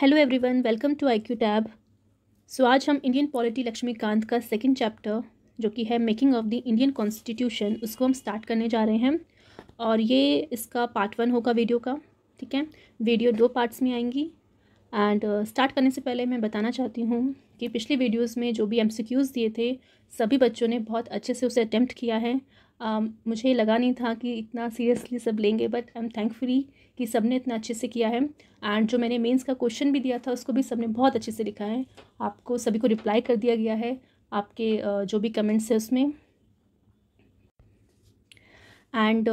hello everyone welcome to IQ tab so आज हम Indian polity Laxmikant का सेकंड चैप्टर जो कि है making of the Indian constitution उसको हम स्टार्ट करने जा रहे हैं और ये इसका पार्ट वन होगा वीडियो का ठीक है वीडियो दो पार्ट्स में आएंगी एंड स्टार्ट uh, करने से पहले मैं बताना चाहती हूँ कि पिछली वीडियोस में जो भी एमसीक्यूज़ दिए थे सभी बच्चों ने बहुत अच्छे से उसे अटैम्प्ट किया है आ, मुझे लगा नहीं था कि इतना सीरियसली सब लेंगे बट आई एम थैंकफुली कि सब ने इतना अच्छे से किया है एंड जो मैंने मेंस का क्वेश्चन भी दिया था उसको भी सब ने बहुत अच्छे से लिखा है आपको सभी को रिप्लाई कर दिया गया है आपके जो भी कमेंट्स है उसमें एंड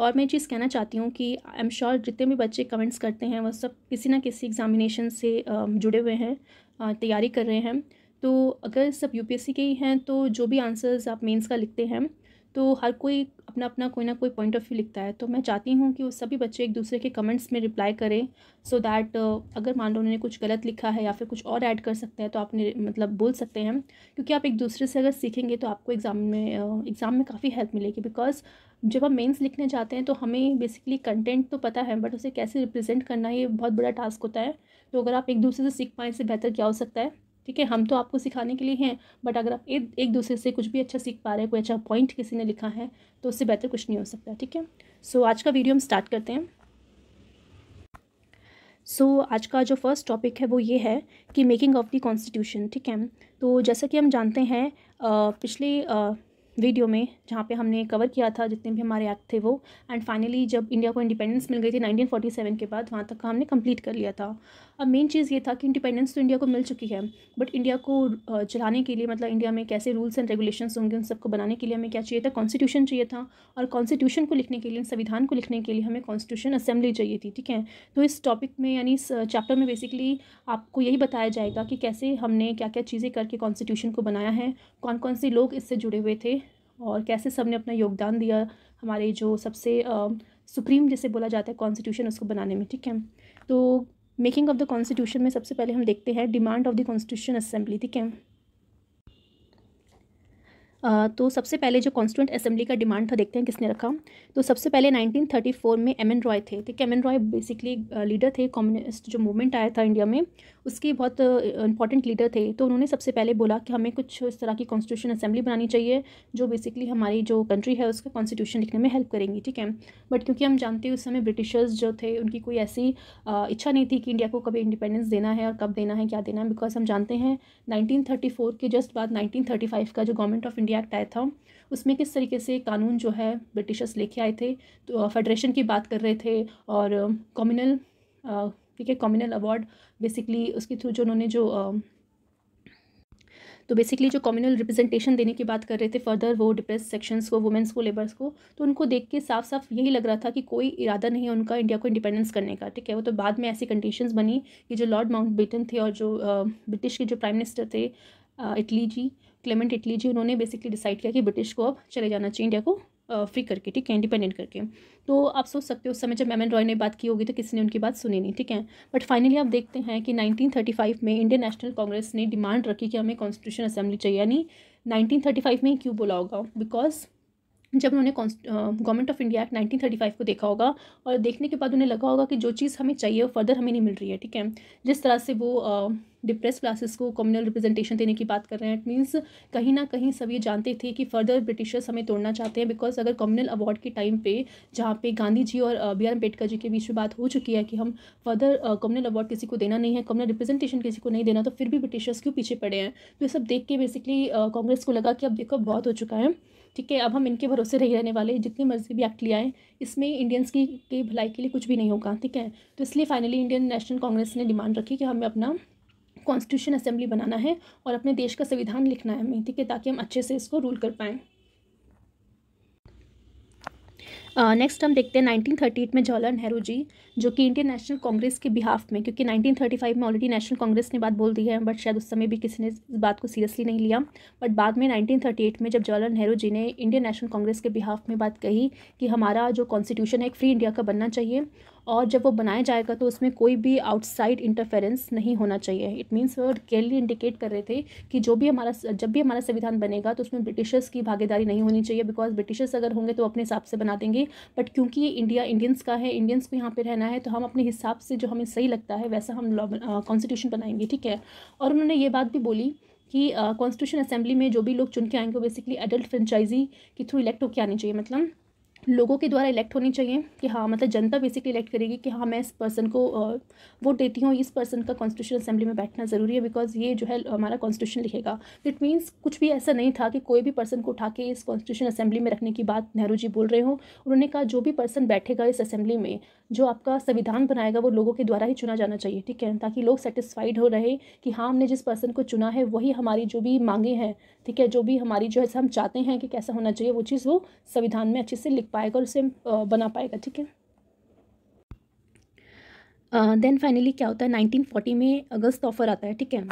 और मैं चीज़ कहना चाहती हूँ कि आई एम श्योर जितने भी बच्चे कमेंट्स करते हैं वह सब किसी ना किसी एग्जामिनेशन से जुड़े हुए हैं तैयारी कर रहे हैं तो अगर सब यूपीएससी के ही हैं तो जो भी आंसर्स आप मेंस का लिखते हैं तो हर कोई अपना अपना कोई ना कोई पॉइंट ऑफ व्यू लिखता है तो मैं चाहती हूँ कि वो सभी बच्चे एक दूसरे के कमेंट्स में रिप्लाई करें सो so दैट अगर मान लो उन्होंने कुछ गलत लिखा है या फिर कुछ और ऐड कर सकते हैं तो आपने मतलब बोल सकते हैं क्योंकि आप एक दूसरे से अगर सीखेंगे तो आपको एग्ज़ाम में एग्ज़ाम में काफ़ी हेल्प मिलेगी बिकॉज जब हम मेन्स लिखने जाते हैं तो हमें बेसिकली कंटेंट तो पता है बट उसे कैसे रिप्रजेंट करना ये बहुत बड़ा टास्क होता है तो अगर आप एक दूसरे से सीख पाएँ इससे बेहतर क्या हो सकता है ठीक है हम तो आपको सिखाने के लिए हैं बट अगर आप एक दूसरे से कुछ भी अच्छा सीख पा रहे हैं कोई अच्छा पॉइंट किसी ने लिखा है तो उससे बेहतर कुछ नहीं हो सकता ठीक है सो आज का वीडियो हम स्टार्ट करते हैं सो so, आज का जो फर्स्ट टॉपिक है वो ये है कि मेकिंग ऑफ़ दी कॉन्स्टिट्यूशन ठीक है तो जैसा कि हम जानते हैं पिछले वीडियो में जहाँ पे हमने कवर किया था जितने भी हमारे एक्ट थे वो एंड फाइनली जब इंडिया को इंडिपेंडेंस मिल गई थी 1947 के बाद वहाँ तक का हमने कंप्लीट कर लिया था अब मेन चीज़ ये था कि इंडिपेंडेंस तो इंडिया को मिल चुकी है बट इंडिया को चलाने के लिए मतलब इंडिया में कैसे रूल्स एंड रेगुलेशन होंगे उन सबको बनाने के लिए हमें क्या चाहिए था कॉन्स्टिट्यूशन चाहिए था और कॉन्स्टिट्यूशन को लिखने के लिए संविधान को लिखने के लिए हमें कॉन्स्टिट्यूशन असेंबली चाहिए थी ठीक है तो इस टॉपिक में यानी इस चैप्टर में बेसिकली आपको यही बताया जाएगा कि कैसे हमने क्या क्या चीज़ें करके कॉन्स्टिट्यूशन को बनाया है कौन कौन से लोग इससे जुड़े हुए थे और कैसे सब ने अपना योगदान दिया हमारे जो सबसे सुप्रीम जैसे बोला जाता है कॉन्स्टिट्यूशन उसको बनाने में ठीक है तो मेकिंग ऑफ द कॉन्स्टिट्यूशन में सबसे पहले हम देखते हैं demand of the constitution assembly ठीक है तो सबसे पहले जो कॉन्स्टिट्यूंट असेंबली का डिमांड था देखते हैं किसने रखा तो सबसे पहले 1934 में एम एन रॉय थे तो M N Roy basically leader थे कम्युनिस्ट जो मूवमेंट आया था इंडिया में उसके बहुत इंपॉर्टेंट लीडर थे तो उन्होंने सबसे पहले बोला कि हमें कुछ इस तरह की कॉन्स्टिट्यूशन असेंबली बनानी चाहिए जो बेसिकली हमारी जो कंट्री है उसका कॉन्स्टिट्यूशन लिखने में हेल्प करेंगी ठीक है बट क्योंकि हम जानते हैं उस समय ब्रिटिशर्स जो थे उनकी कोई ऐसी इच्छा नहीं थी कि इंडिया को कभी इंडिपेंडेंस देना है और कब देना है क्या देना है बिकॉज हम जानते हैं नाइनटीन के जस्ट बाद नाइनटीन का जो गवर्नमेंट ऑफ इंडिया एक्ट आया था उसमें किस तरीके से कानून जो है ब्रिटिशर्स लेके आए थे तो फेडरेशन की बात कर रहे थे और कॉम्यूनल ठीक है कॉम्यूनल अवार्ड बेसिकली उसके थ्रू जो उन्होंने जो तो बेसिकली जो कम्युनल रिप्रेजेंटेशन देने की बात कर रहे थे फर्दर वो डिप्रेस सेक्शंस को वुमेंस को लेबर्स को तो उनको देख के साफ साफ यही लग रहा था कि कोई इरादा नहीं है उनका इंडिया को इंडिपेंडेंस करने का ठीक है वो तो बाद में ऐसी कंडीशंस बनी कि जो लॉर्ड माउंट बेटन थे और जो ब्रिटिश के जो प्राइम मिनिस्टर थे Attlee ji Clement Attlee ji उन्होंने बेसिकली डिसाइड किया कि ब्रिटिश को अब चले जाना चाहिए इंडिया को फ्री करके ठीक है इंडिपेंडेंट करके तो आप सोच सकते हो उस समय जब एम एन रॉय ने बात की होगी तो किसी ने उनकी बात सुनी नहीं ठीक है बट फाइनली आप देखते हैं कि 1935 में इंडियन नेशनल कांग्रेस ने डिमांड रखी कि हमें कॉन्स्टिट्यूशन असेंबली चाहिए यानी 1935 में ही क्यों बोला होगा बिकॉज जब उन्होंने गवर्नमेंट ऑफ इंडिया एक्ट 1935 को देखा होगा और देखने के बाद उन्हें लगा होगा कि जो चीज़ हमें चाहिए वो फर्दर हमें नहीं मिल रही है ठीक है जिस तरह से वो डिप्रेस क्लासेस को कम्युनल रिप्रेजेंटेशन देने की बात कर रहे हैं इट मीन्स कहीं ना कहीं सब ये जानते थे कि फर्दर ब्रिटिशर्स हमें तोड़ना चाहते हैं बिकॉज अगर कम्युनल अवार्ड के टाइम पे जहाँ पे गांधी जी और बी आर अम्बेडकर जी के बीच में बात हो चुकी है कि हम फर्दर कम्युनल अवार्ड किसी को देना नहीं है कम्युनल रिप्रेजेंटेशन किसी को नहीं देना तो फिर भी ब्रिटिशर्स क्यों पीछे पड़े हैं तो ये सब देख के बेसिकली कांग्रेस को लगा कि अब देखो बहुत हो चुका है ठीक है अब हम इनके भरोसे नहीं रहने वाले जितनी मर्जी भी एक्ट लिया है इसमें इंडियंस की के भलाई के लिए कुछ भी नहीं होगा ठीक है तो इसलिए फाइनली इंडियन नेशनल कांग्रेस ने डिमांड रखी कि हमें अपना कॉन्स्टिट्यूशन असेंबली बनाना है और अपने देश का संविधान लिखना है हमें ठीक है ताकि हम अच्छे से इसको रूल कर पाएँ नेक्स्ट uh, हम देखते हैं 1938 में जवाहरलाल नेहरू जी जो कि इंडियन नेशनल कांग्रेस के बिहाफ में क्योंकि 1935 में ऑलरेडी नेशनल कांग्रेस ने बात बोल दी है बट शायद उस समय भी किसी ने इस बात को सीरियसली नहीं लिया बट बाद में 1938 में जब जवाहरलाल नेहरू जी ने इंडियन नेशनल कांग्रेस के बिहाफ में बात कही कि हमारा जो कॉन्स्टिट्यूशन है एक फ्री इंडिया का बनना चाहिए और जब वो बनाया जाएगा तो उसमें कोई भी आउटसाइड इंटरफेरेंस नहीं होना चाहिए इट मीन्स वो क्लियरली इंडिकेट कर रहे थे कि जो भी हमारा जब भी हमारा संविधान बनेगा तो उसमें ब्रिटिशर्स की भागीदारी नहीं होनी चाहिए बिकॉज ब्रिटिशर्स अगर होंगे तो अपने हिसाब से बना देंगे बट क्योंकि ये इंडिया इंडियंस का है इंडियंस को यहाँ पर रहना है तो हम अपने हिसाब से जो हमें सही लगता है वैसा हम कॉन्स्टिट्यूशन बनाएंगे ठीक है और उन्होंने ये बात भी बोली कि कॉन्स्टिट्यूशन असेंबली में जो भी लोग चुन के आएंगे बेसिकली एडल्ट फ्रेंचाइजी के थ्रू इलेक्ट होकर आनी चाहिए मतलब लोगों के द्वारा इलेक्ट होनी चाहिए कि हाँ मतलब जनता बेसिकली इलेक्ट करेगी कि हाँ मैं इस पर्सन को वोट देती हूँ इस पर्सन का कॉन्स्टिट्यूशन असेंबली में बैठना ज़रूरी है बिकॉज ये जो है हमारा कॉन्स्टिट्यूशन लिखेगा इट मीन्स कुछ भी ऐसा नहीं था कि कोई भी पर्सन को उठा के इस कॉन्स्टिट्यूशन असेंबली में रखने की बात नेहरू जी बोल रहे हों उन्होंने कहा जो भी पर्सन बैठेगा इस असेंबली में जो आपका संविधान बनाएगा वो लोगों के द्वारा ही चुना जाना चाहिए ठीक है ताकि लोग सेटिस्फाइड हो रहे कि हाँ हमने जिस पर्सन को चुना है वही हमारी जो भी मांगे हैं ठीक है जो भी हमारी जो ऐसा हम चाहते हैं कि कैसा होना चाहिए वो चीज़ वो संविधान में अच्छे से लिख पाएगा और उसे बना पाएगा ठीक है देन uh, फाइनली क्या होता है 1940 में अगस्त ऑफर आता है ठीक है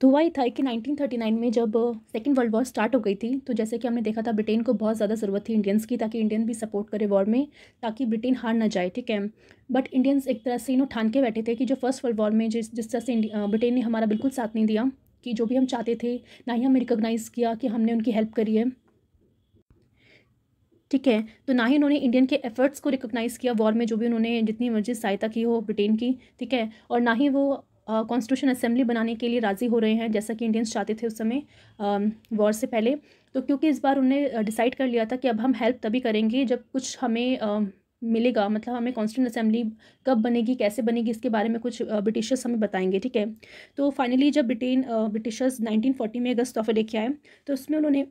तो हुआ ही था कि 1939 में जब सेकेंड वर्ल्ड वॉर स्टार्ट हो गई थी तो जैसे कि हमने देखा था ब्रिटेन को बहुत ज़्यादा ज़रूरत थी इंडियंस की ताकि इंडियन भी सपोर्ट करे वॉर में ताकि ब्रिटेन हार ना जाए ठीक है बट इंडियंस एक तरह से इन्हों ठान के बैठे थे कि जो फर्स्ट वर्ल्ड वॉर में जिस जिस तरह से uh, ब्रिटेन ने हमारा बिल्कुल साथ नहीं दिया कि जो भी हम चाहते थे ना ही हमें रिकोगनाइज़ किया कि हमने उनकी हेल्प करी है ठीक है तो ना ही उन्होंने इंडियन के एफर्ट्स को रिकोगनाइज़ किया वॉर में जो भी उन्होंने जितनी मर्जी सहायता की हो ब्रिटेन की ठीक है और ना ही वो कॉन्स्टिट्यूशन असेंबली बनाने के लिए राज़ी हो रहे हैं जैसा कि इंडियंस चाहते थे उस समय वॉर से पहले तो क्योंकि इस बार उन्होंने डिसाइड कर लिया था कि अब हम हेल्प तभी करेंगे जब कुछ हमें आ, मिलेगा मतलब हमें कॉन्स्टिट्यूशन असेंबली कब बनेगी कैसे बनेगी इसके बारे में कुछ ब्रिटिशर्स हमें बताएंगे ठीक है तो फाइनली जब ब्रिटेन ब्रिटिशर्स 1940 में अगस्त तोहफे लेके आए तो उसमें उन्होंने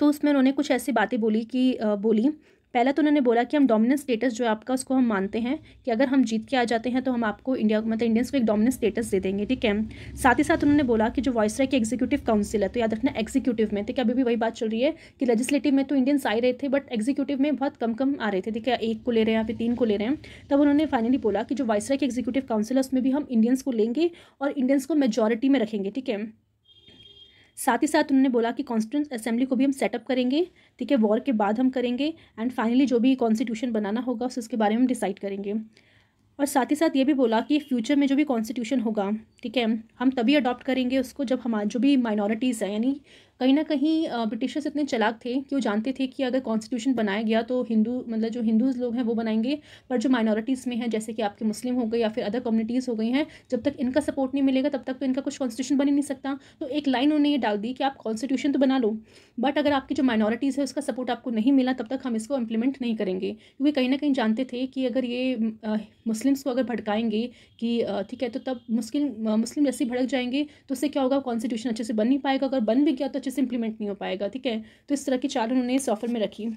तो उसमें उन्होंने कुछ ऐसी बातें बोली कि बोली पहला तो उन्होंने बोला कि हम डोमिनेंस स्टेटस जो है आपका उसको हम मानते हैं कि अगर हम जीत के आ जाते हैं तो हम आपको इंडिया मतलब इंडियंस को एक डोमिनेंस स्टेटस दे देंगे ठीक है साथ ही साथ उन्होंने बोला कि जो वॉइस की एग्जीक्यूटिव काउंसिल है तो याद रखना एग्जीक्यूटिव में ठीक है अभी भी वही बात चल रही है कि लेजिस्लेटिव में तो इंडियंस आ रहे थे बट एग्जीक्यूटिव में बहुत कम कम आ रहे थे ठीक है एक को ले रहे हैं या फिर तीन को ले रहे हैं तब उन्होंने फाइनली बोला कि जो वॉइस की एग्जीक्यूटिव काउंसिल है उसमें भी हम इंडियंस को लेंगे और इंडियंस को मेजोरिटी में रखेंगे ठीक है साथ ही साथ उन्होंने बोला कि कॉन्स्टिट्यूंस असेंबली को भी हम सेटअप करेंगे ठीक है वॉर के बाद हम करेंगे एंड फाइनली जो भी कॉन्स्टिट्यूशन बनाना होगा उसके बारे में हम डिसाइड करेंगे और साथ ही साथ ये भी बोला कि फ्यूचर में जो भी कॉन्स्टिट्यूशन होगा ठीक है हम तभी अडॉप्ट करेंगे उसको जब हमारे जो भी माइनॉरिटीज़ हैं यानी कहीं ना कहीं ब्रिटिशर्स इतने चलाक थे कि वो जानते थे कि अगर कॉन्स्टिट्यूशन बनाया गया तो हिंदू मतलब जो हिंदूज़ लोग हैं वो बनाएंगे पर जो माइनॉरिटीज़ में हैं जैसे कि आपके मुस्लिम हो गए या फिर अदर कम्युनिटीज़ हो गई हैं जब तक इनका सपोर्ट नहीं मिलेगा तब तक तो इनका कुछ कॉन्स्टिट्यूशन बन ही नहीं सकता तो एक लाइन उन्होंने ये डाल दी कि आप कॉन्स्टिट्यूशन तो बना लो बट अगर आपकी जो माइनॉरिटीज़ है उसका सपोर्ट आपको नहीं मिला तब तक हम इसको इम्प्लीमेंट नहीं करेंगे क्योंकि कहीं ना कहीं जानते थे कि अगर ये मुस्लिम्स को अगर भड़काएंगे कि ठीक है तो तब मुस्लिम मुस्लिम जैसे भड़क जाएंगे तो उससे क्या होगा कॉन्स्टिट्यूशन अच्छे से बन नहीं पाएगा अगर बन भी गया तो अच्छे से इंप्लीमेंट नहीं हो पाएगा ठीक है तो इस तरह की चाल उन्होंने इस ऑफर में रखी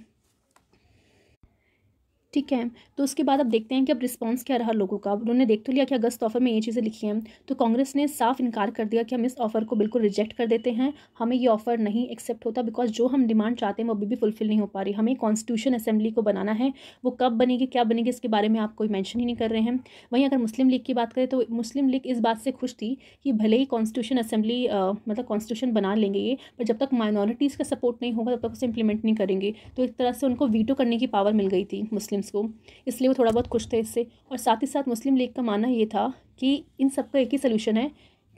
ठीक है तो उसके बाद अब देखते हैं कि अब रिस्पांस क्या रहा लोगों का उन्होंने देख तो लिया कि अगस्त ऑफर में ये चीज़ें लिखी हैं तो कांग्रेस ने साफ इनकार कर दिया कि हम इस ऑफर को बिल्कुल रिजेक्ट कर देते हैं हमें ये ऑफर नहीं एक्सेप्ट होता बिकॉज जो हम डिमांड चाहते हैं वो अभी भी फुलफिल नहीं हो पा रही हमें कॉन्स्टिट्यूशन असेंबली को बनाना है वो कब बनेगी क्या बनेगी इसके बारे में आप कोई मैंशन ही नहीं कर रहे हैं वहीं अगर मुस्लिम लीग की बात करें तो मुस्लिम लीग इस बात से खुश थी कि भले ही कॉन्स्टिट्यूशन असेंबली मतलब कॉन्स्टिट्यूशन बना लेंगे ये पर जब तक माइनॉरिटीज़ का सपोर्ट नहीं होगा तब तक उसे इम्प्लीमेंट नहीं करेंगे तो एक तरह से उनको वीटो करने की पावर मिल गई थी मुस्लिम मुस्लिम्स को इसलिए वो थोड़ा बहुत खुश थे इससे और साथ ही साथ मुस्लिम लीग का मानना ये था कि इन सब का एक ही सोल्यूशन है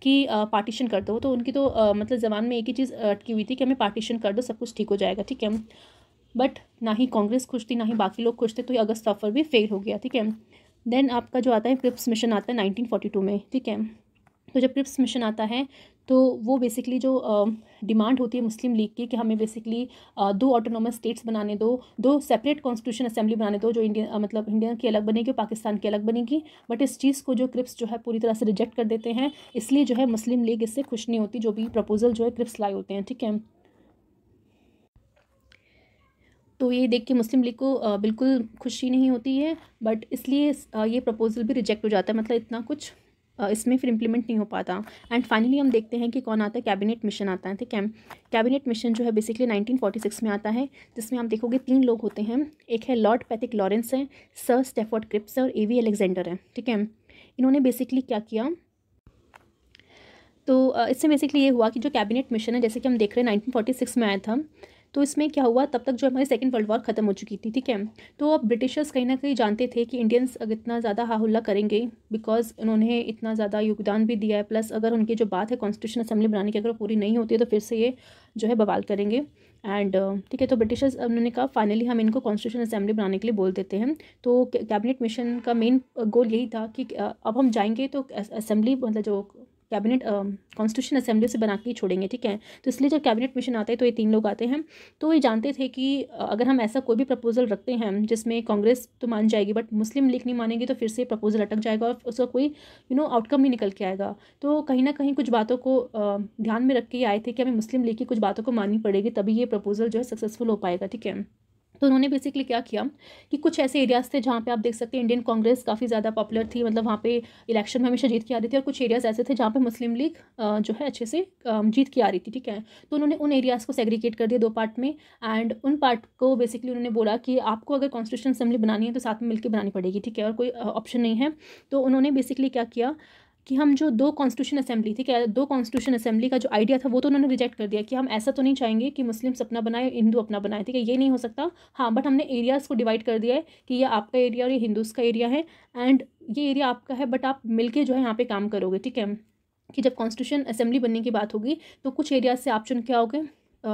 कि पार्टीशन कर दो तो उनकी तो आ, मतलब जबान में एक ही चीज़ अटकी हुई थी कि हमें पार्टीशन कर दो सब कुछ ठीक हो जाएगा ठीक है बट ना ही कांग्रेस खुश थी ना ही बाकी लोग खुश थे तो ये अगस्त ऑफर भी फेल हो गया ठीक है देन आपका जो आता है क्रिप्स मिशन आता है नाइनटीन फोर्टी टू में ठीक है तो जब क्रिप्स मिशन आता है तो वो बेसिकली जो डिमांड होती है मुस्लिम लीग की कि हमें बेसिकली दो ऑटोनोमस स्टेट्स बनाने दो दो सेपरेट कॉन्स्टिट्यूशन असेंबली बनाने दो जो इंडिया मतलब इंडिया की अलग बनेगी और पाकिस्तान की अलग बनेगी बट इस चीज़ को जो क्रिप्स जो है पूरी तरह से रिजेक्ट कर देते हैं इसलिए जो है मुस्लिम लीग इससे खुश नहीं होती जो भी प्रपोजल जो है क्रिप्स लाए होते हैं ठीक है तो ये देख के मुस्लिम लीग को बिल्कुल खुशी नहीं होती है बट इसलिए ये प्रपोज़ल भी रिजेक्ट हो जाता है मतलब इतना कुछ इसमें फिर इम्प्लीमेंट नहीं हो पाता एंड फाइनली हम देखते हैं कि कौन आता है कैबिनेट मिशन आता है ठीक है कैबिनेट मिशन जो है बेसिकली 1946 में आता है जिसमें आप देखोगे तीन लोग होते हैं एक है लॉर्ड पैथिक लॉरेंस है सर स्टेफर्ड क्रिप्स है और ए वी एलेक्जेंडर है ठीक है इन्होंने बेसिकली क्या किया तो इससे बेसिकली ये हुआ कि जो कैबिनेट मिशन है जैसे कि हम देख रहे हैं नाइनटीन में आया था तो इसमें क्या हुआ तब तक जो हमारी सेकेंड वर्ल्ड वॉर खत्म हो चुकी थी ठीक है तो अब ब्रिटिशर्स कहीं ना कहीं जानते थे कि इंडियंस अगर इतना ज़्यादा हाहुल्ला करेंगे बिकॉज उन्होंने इतना ज़्यादा योगदान भी दिया है प्लस अगर उनकी जो बात है कॉन्स्टिट्यूशन असेंबली बनाने की अगर वो पूरी नहीं होती है तो फिर से ये जो है बवाल करेंगे एंड ठीक है तो ब्रिटिशर्स उन्होंने कहा फाइनली हम इनको कॉन्स्टिट्यूशन असेंबली बनाने के लिए बोल देते हैं तो कैबिनेट मिशन का मेन गोल यही था कि अब हम जाएंगे तो असेंबली मतलब जो कैबिनेट कॉन्स्टिट्यूशन असेंबली से बना के ही छोड़ेंगे ठीक है तो इसलिए जब कैबिनेट मिशन आते हैं तो ये तीन लोग आते हैं तो ये जानते थे कि अगर हम ऐसा कोई भी प्रपोजल रखते हैं जिसमें कांग्रेस तो मान जाएगी बट मुस्लिम लीग नहीं मानेगी तो फिर से प्रपोजल अटक जाएगा और उसका कोई यू नो आउटकम नहीं निकल के आएगा तो कहीं ना कहीं कुछ बातों को ध्यान में रख के आए थे कि हमें मुस्लिम लीग की कुछ बातों को माननी पड़ेगी तभी ये प्रपोजल जो है सक्सेसफुल हो पाएगा ठीक है तो उन्होंने बेसिकली क्या किया कि कुछ ऐसे एरियाज़ थे जहाँ पे आप देख सकते हैं इंडियन कांग्रेस काफ़ी ज़्यादा पॉपुलर थी मतलब वहाँ पे इलेक्शन में हमेशा जीत के आ रही थी और कुछ एरियाज़ ऐसे थे जहाँ पे मुस्लिम लीग जो है अच्छे से जीत के आ रही थी ठीक है तो उन्होंने उन एरियाज़ को सेग्रीगेट कर दिया दो पार्ट में एंड उन पार्ट को बेसिकली उन्होंने बोला कि आपको अगर कॉन्स्टिट्यूशन असम्बली बनानी है तो साथ में मिलकर बनानी पड़ेगी ठीक है और कोई ऑप्शन नहीं है तो उन्होंने बेसिकली क्या किया कि हम जो दो कॉन्स्टिट्यूशन असेंबली थी दो कॉन्स्टिट्यूशन असेंबली का जो आइडिया था वो तो उन्होंने रिजेक्ट कर दिया कि हम ऐसा तो नहीं चाहेंगे कि मुस्लिम्स अपना बनाए हिंदू अपना बनाए ठीक है ये नहीं हो सकता हाँ बट हमने एरियाज़ को डिवाइड कर दिया है कि ये आपका एरिया और ये हिंदूज़ का एरिया है एंड ये एरिया आपका है बट आप मिलकर जो है यहाँ पे काम करोगे ठीक है कि जब कॉन्स्टिट्यूशन असेंबली बनने की बात होगी तो कुछ एरियाज से आप चुन के आओगे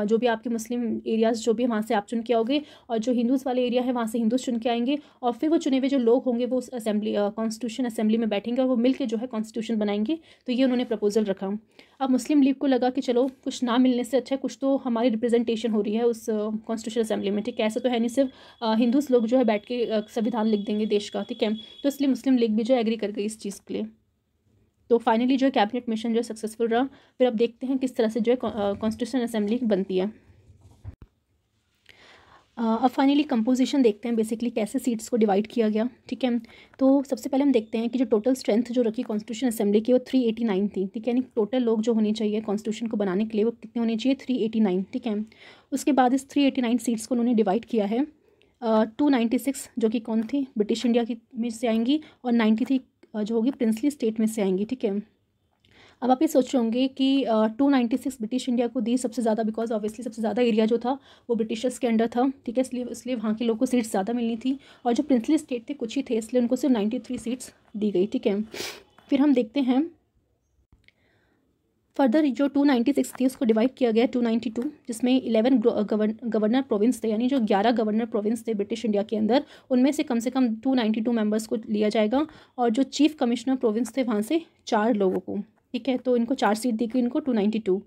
जो भी आपके मुस्लिम एरियाज़ जो भी वहाँ से आप चुन के आओगे और जो हिंदूज़ वाले एरिया है वहाँ से हिंदूज़ चुन के आएंगे और फिर वो चुने हुए जो लोग होंगे वो उस असेंबली कॉन्स्टिट्यूशन असेंबली में बैठेंगे और वो मिलकर जो है कॉन्स्टिट्यूशन बनाएंगे तो ये उन्होंने प्रपोज़ल रखा अब मुस्लिम लीग को लगा कि चलो कुछ ना मिलने से अच्छा है कुछ तो हमारी रिप्रेजेंटेशन हो रही है उस कॉन्स्टिट्यूशन असेंबली में ठीक है ऐसा तो है नहीं सिर्फ हिंदूज़ लोग जो है बैठ के संविधान लिख देंगे देश का ठीक है तो इसलिए मुस्लिम लीग भी जो एग्री कर गई इस चीज़ के लिए तो फाइनली जो है कैबिनेट मिशन जो है सक्सेसफुल रहा फिर अब देखते हैं किस तरह से जो है कॉन्स्टिट्यूशन असेंबली बनती है अब फाइनली कंपोजिशन देखते हैं बेसिकली कैसे सीट्स को डिवाइड किया गया ठीक है तो सबसे पहले हम देखते हैं कि जो टोटल स्ट्रेंथ जो रखी कॉन्स्टिट्यूशन असेंबली की वो थ्री एटी नाइन थी ठीक है यानी टोटल लोग जो होने चाहिए कॉन्स्टिट्यूशन को बनाने के लिए वो कितने होने चाहिए थ्री एटी नाइन ठीक है उसके बाद इस थ्री एटी नाइन सीट्स को उन्होंने डिवाइड किया है टू नाइन्टी सिक्स जो कि कौन थी ब्रिटिश इंडिया की में से आएंगी और नाइन्टी थ्री जो होगी प्रिंसली स्टेट में से आएंगी ठीक है अब आप ये सोच रहे होंगे कि two ninety six British India को दी सबसे ज़्यादा बिकॉज ऑब्वियसली सबसे ज़्यादा एरिया जो था वो ब्रिटिशर्स के अंडर था ठीक है इसलिए इसलिए वहाँ के लोगों को सीट्स ज़्यादा मिलनी थी और जो प्रिंसली स्टेट थे कुछ ही थे इसलिए उनको सिर्फ नाइन्टी थ्री सीट्स दी गई ठीक है फिर हम देखते हैं फर्दर जो टू नाइन्टी सिक्स थी उसको डिवाइड किया गया टू नाइन्टी टू जिसमें इलेवन गवर्नर प्रोविंस थे यानी जो ग्यारह गवर्नर प्रोविंस थे ब्रिटिश इंडिया के अंदर उनमें से कम से कम टू नाइन्टी टू मेम्बर्स को लिया जाएगा और जो चीफ कमिश्नर प्रोविंस थे वहाँ से चार लोगों को ठीक है तो इनको चार सीट दी गई इनको टू नाइन्टी टू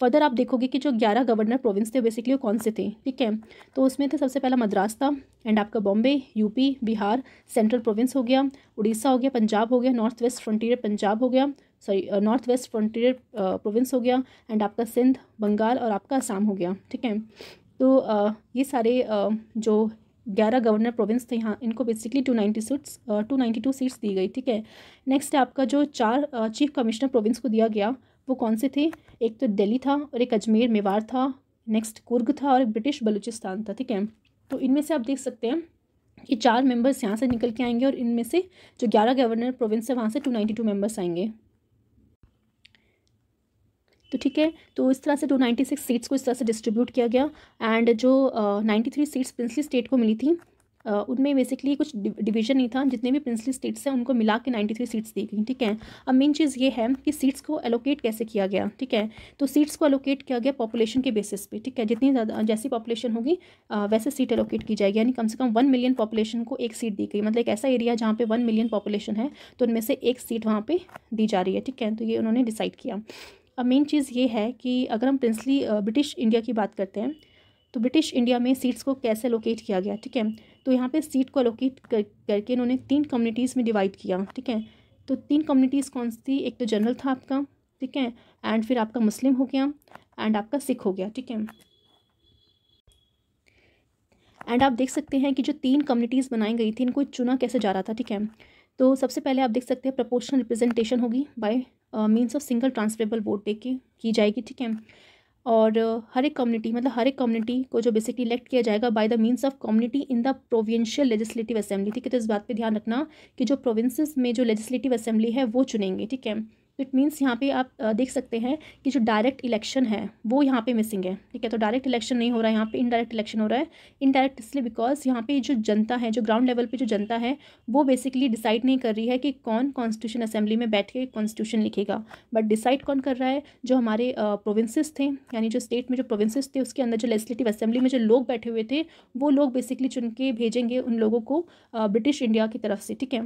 फर्दर आप देखोगे कि जो ग्यारह गवर्नर प्रोविंस थे बेसिकली वो कौन से थे ठीक है तो उसमें थे सबसे पहला मद्रास था एंड आपका Bombay UP Bihar central province हो गया उड़ीसा हो गया पंजाब हो गया नॉर्थ वेस्ट फ्रंटियर पंजाब हो गया sorry north west frontier province हो गया एंड आपका सिंध बंगाल और आपका आसाम हो गया ठीक है तो uh, ये सारे uh, जो ग्यारह गवर्नर प्रोविंस थे यहाँ इनको basically two ninety seats two ninety two seats दी गई ठीक है नेक्स्ट है आपका जो चार चीफ कमिश्नर प्रोविंस को दिया गया वो कौन से थे एक तो दिल्ली था और एक अजमेर मेवाड़ था नेक्स्ट कुर्ग था और एक ब्रिटिश बलूचिस्तान था ठीक है तो इनमें से आप देख सकते हैं कि चार मेंबर्स यहाँ से निकल के आएंगे और इनमें से जो ग्यारह गवर्नर प्रोविंस है वहाँ से टू नाइन्टी टू मेम्बर्स आएंगे तो ठीक है तो इस तरह से टू नाइन्टी सिक्स सीट्स को इस तरह से डिस्ट्रीब्यूट किया गया एंड जो ninety three seats princely state को मिली थी Uh, उनमें बेसिकली कुछ डिवीजन नहीं था जितने भी प्रिंसली स्टेट्स हैं उनको मिला के नाइन्टी थ्री सीट्स दी गई ठीक है अब मेन चीज़ ये है कि सीट्स को एलोकेट कैसे किया गया ठीक है तो सीट्स को एलोकेट किया गया पॉपुलेशन के बेसिस पे ठीक है जितनी ज़्यादा जैसी पॉपुलेशन होगी वैसे सीट एलोकेट की जाएगी यानी कम से कम वन मिलियन पॉपुलेशन को एक सीट दी गई मतलब एक ऐसा एरिया जहाँ पर वन मिलियन पॉपुलेशन है तो उनमें से एक सीट वहाँ पर दी जा रही है ठीक है तो ये उन्होंने डिसाइड किया अब मेन चीज़ ये है कि अगर हम प्रिंसली ब्रिटिश इंडिया की बात करते हैं तो ब्रिटिश इंडिया में सीट्स को कैसे लोकेट किया गया ठीक है तो यहाँ पे सीट को लोकेट कर करके इन्होंने तीन कम्युनिटीज़ में डिवाइड किया ठीक है तो तीन कम्युनिटीज़ कौन सी थी एक तो जनरल था आपका ठीक है एंड फिर आपका मुस्लिम हो गया एंड आपका सिख हो गया ठीक है एंड आप देख सकते हैं कि जो तीन कम्युनिटीज़ बनाई गई थी इनको चुना कैसे जा रहा था ठीक है तो सबसे पहले आप देख सकते हैं प्रपोर्शनल रिप्रेजेंटेशन होगी by means of single transferable दे के की जाएगी ठीक है और हर एक कम्युनिटी मतलब हर एक कम्युनिटी को जो बेसिकली इलेक्ट किया जाएगा by the means of community in the provincial legislative assembly ठीक है तो इस बात पे ध्यान रखना कि जो प्रोविंसेस में जो लेजिस्लेटिव असेंबली है वो चुनेंगे ठीक है तो इट मीन्स यहाँ पे आप देख सकते हैं कि जो डायरेक्ट इलेक्शन है वो यहाँ पे मिसिंग है ठीक है तो डायरेक्ट इलेक्शन नहीं हो रहा है यहाँ पे इनडायरेक्ट इलेक्शन हो रहा है इनडायरेक्ट इसलिए बिकॉज यहाँ पे जो जनता है जो ग्राउंड लेवल पे जो जनता है वो बेसिकली डिसाइड नहीं कर रही है कि कौन कॉन्स्टिट्यूशन असेंबली में बैठ के कॉन्स्टिट्यूशन लिखेगा बट डिसाइड कौन कर रहा है जो हमारे प्रोविंसेस थे यानी जो स्टेट में जो प्रोविंसेस थे उसके अंदर जो लेजिस्लेटिव असेंबली में जो लोग बैठे हुए थे वो लोग बेसिकली चुन के भेजेंगे उन लोगों को ब्रिटिश इंडिया की तरफ से ठीक है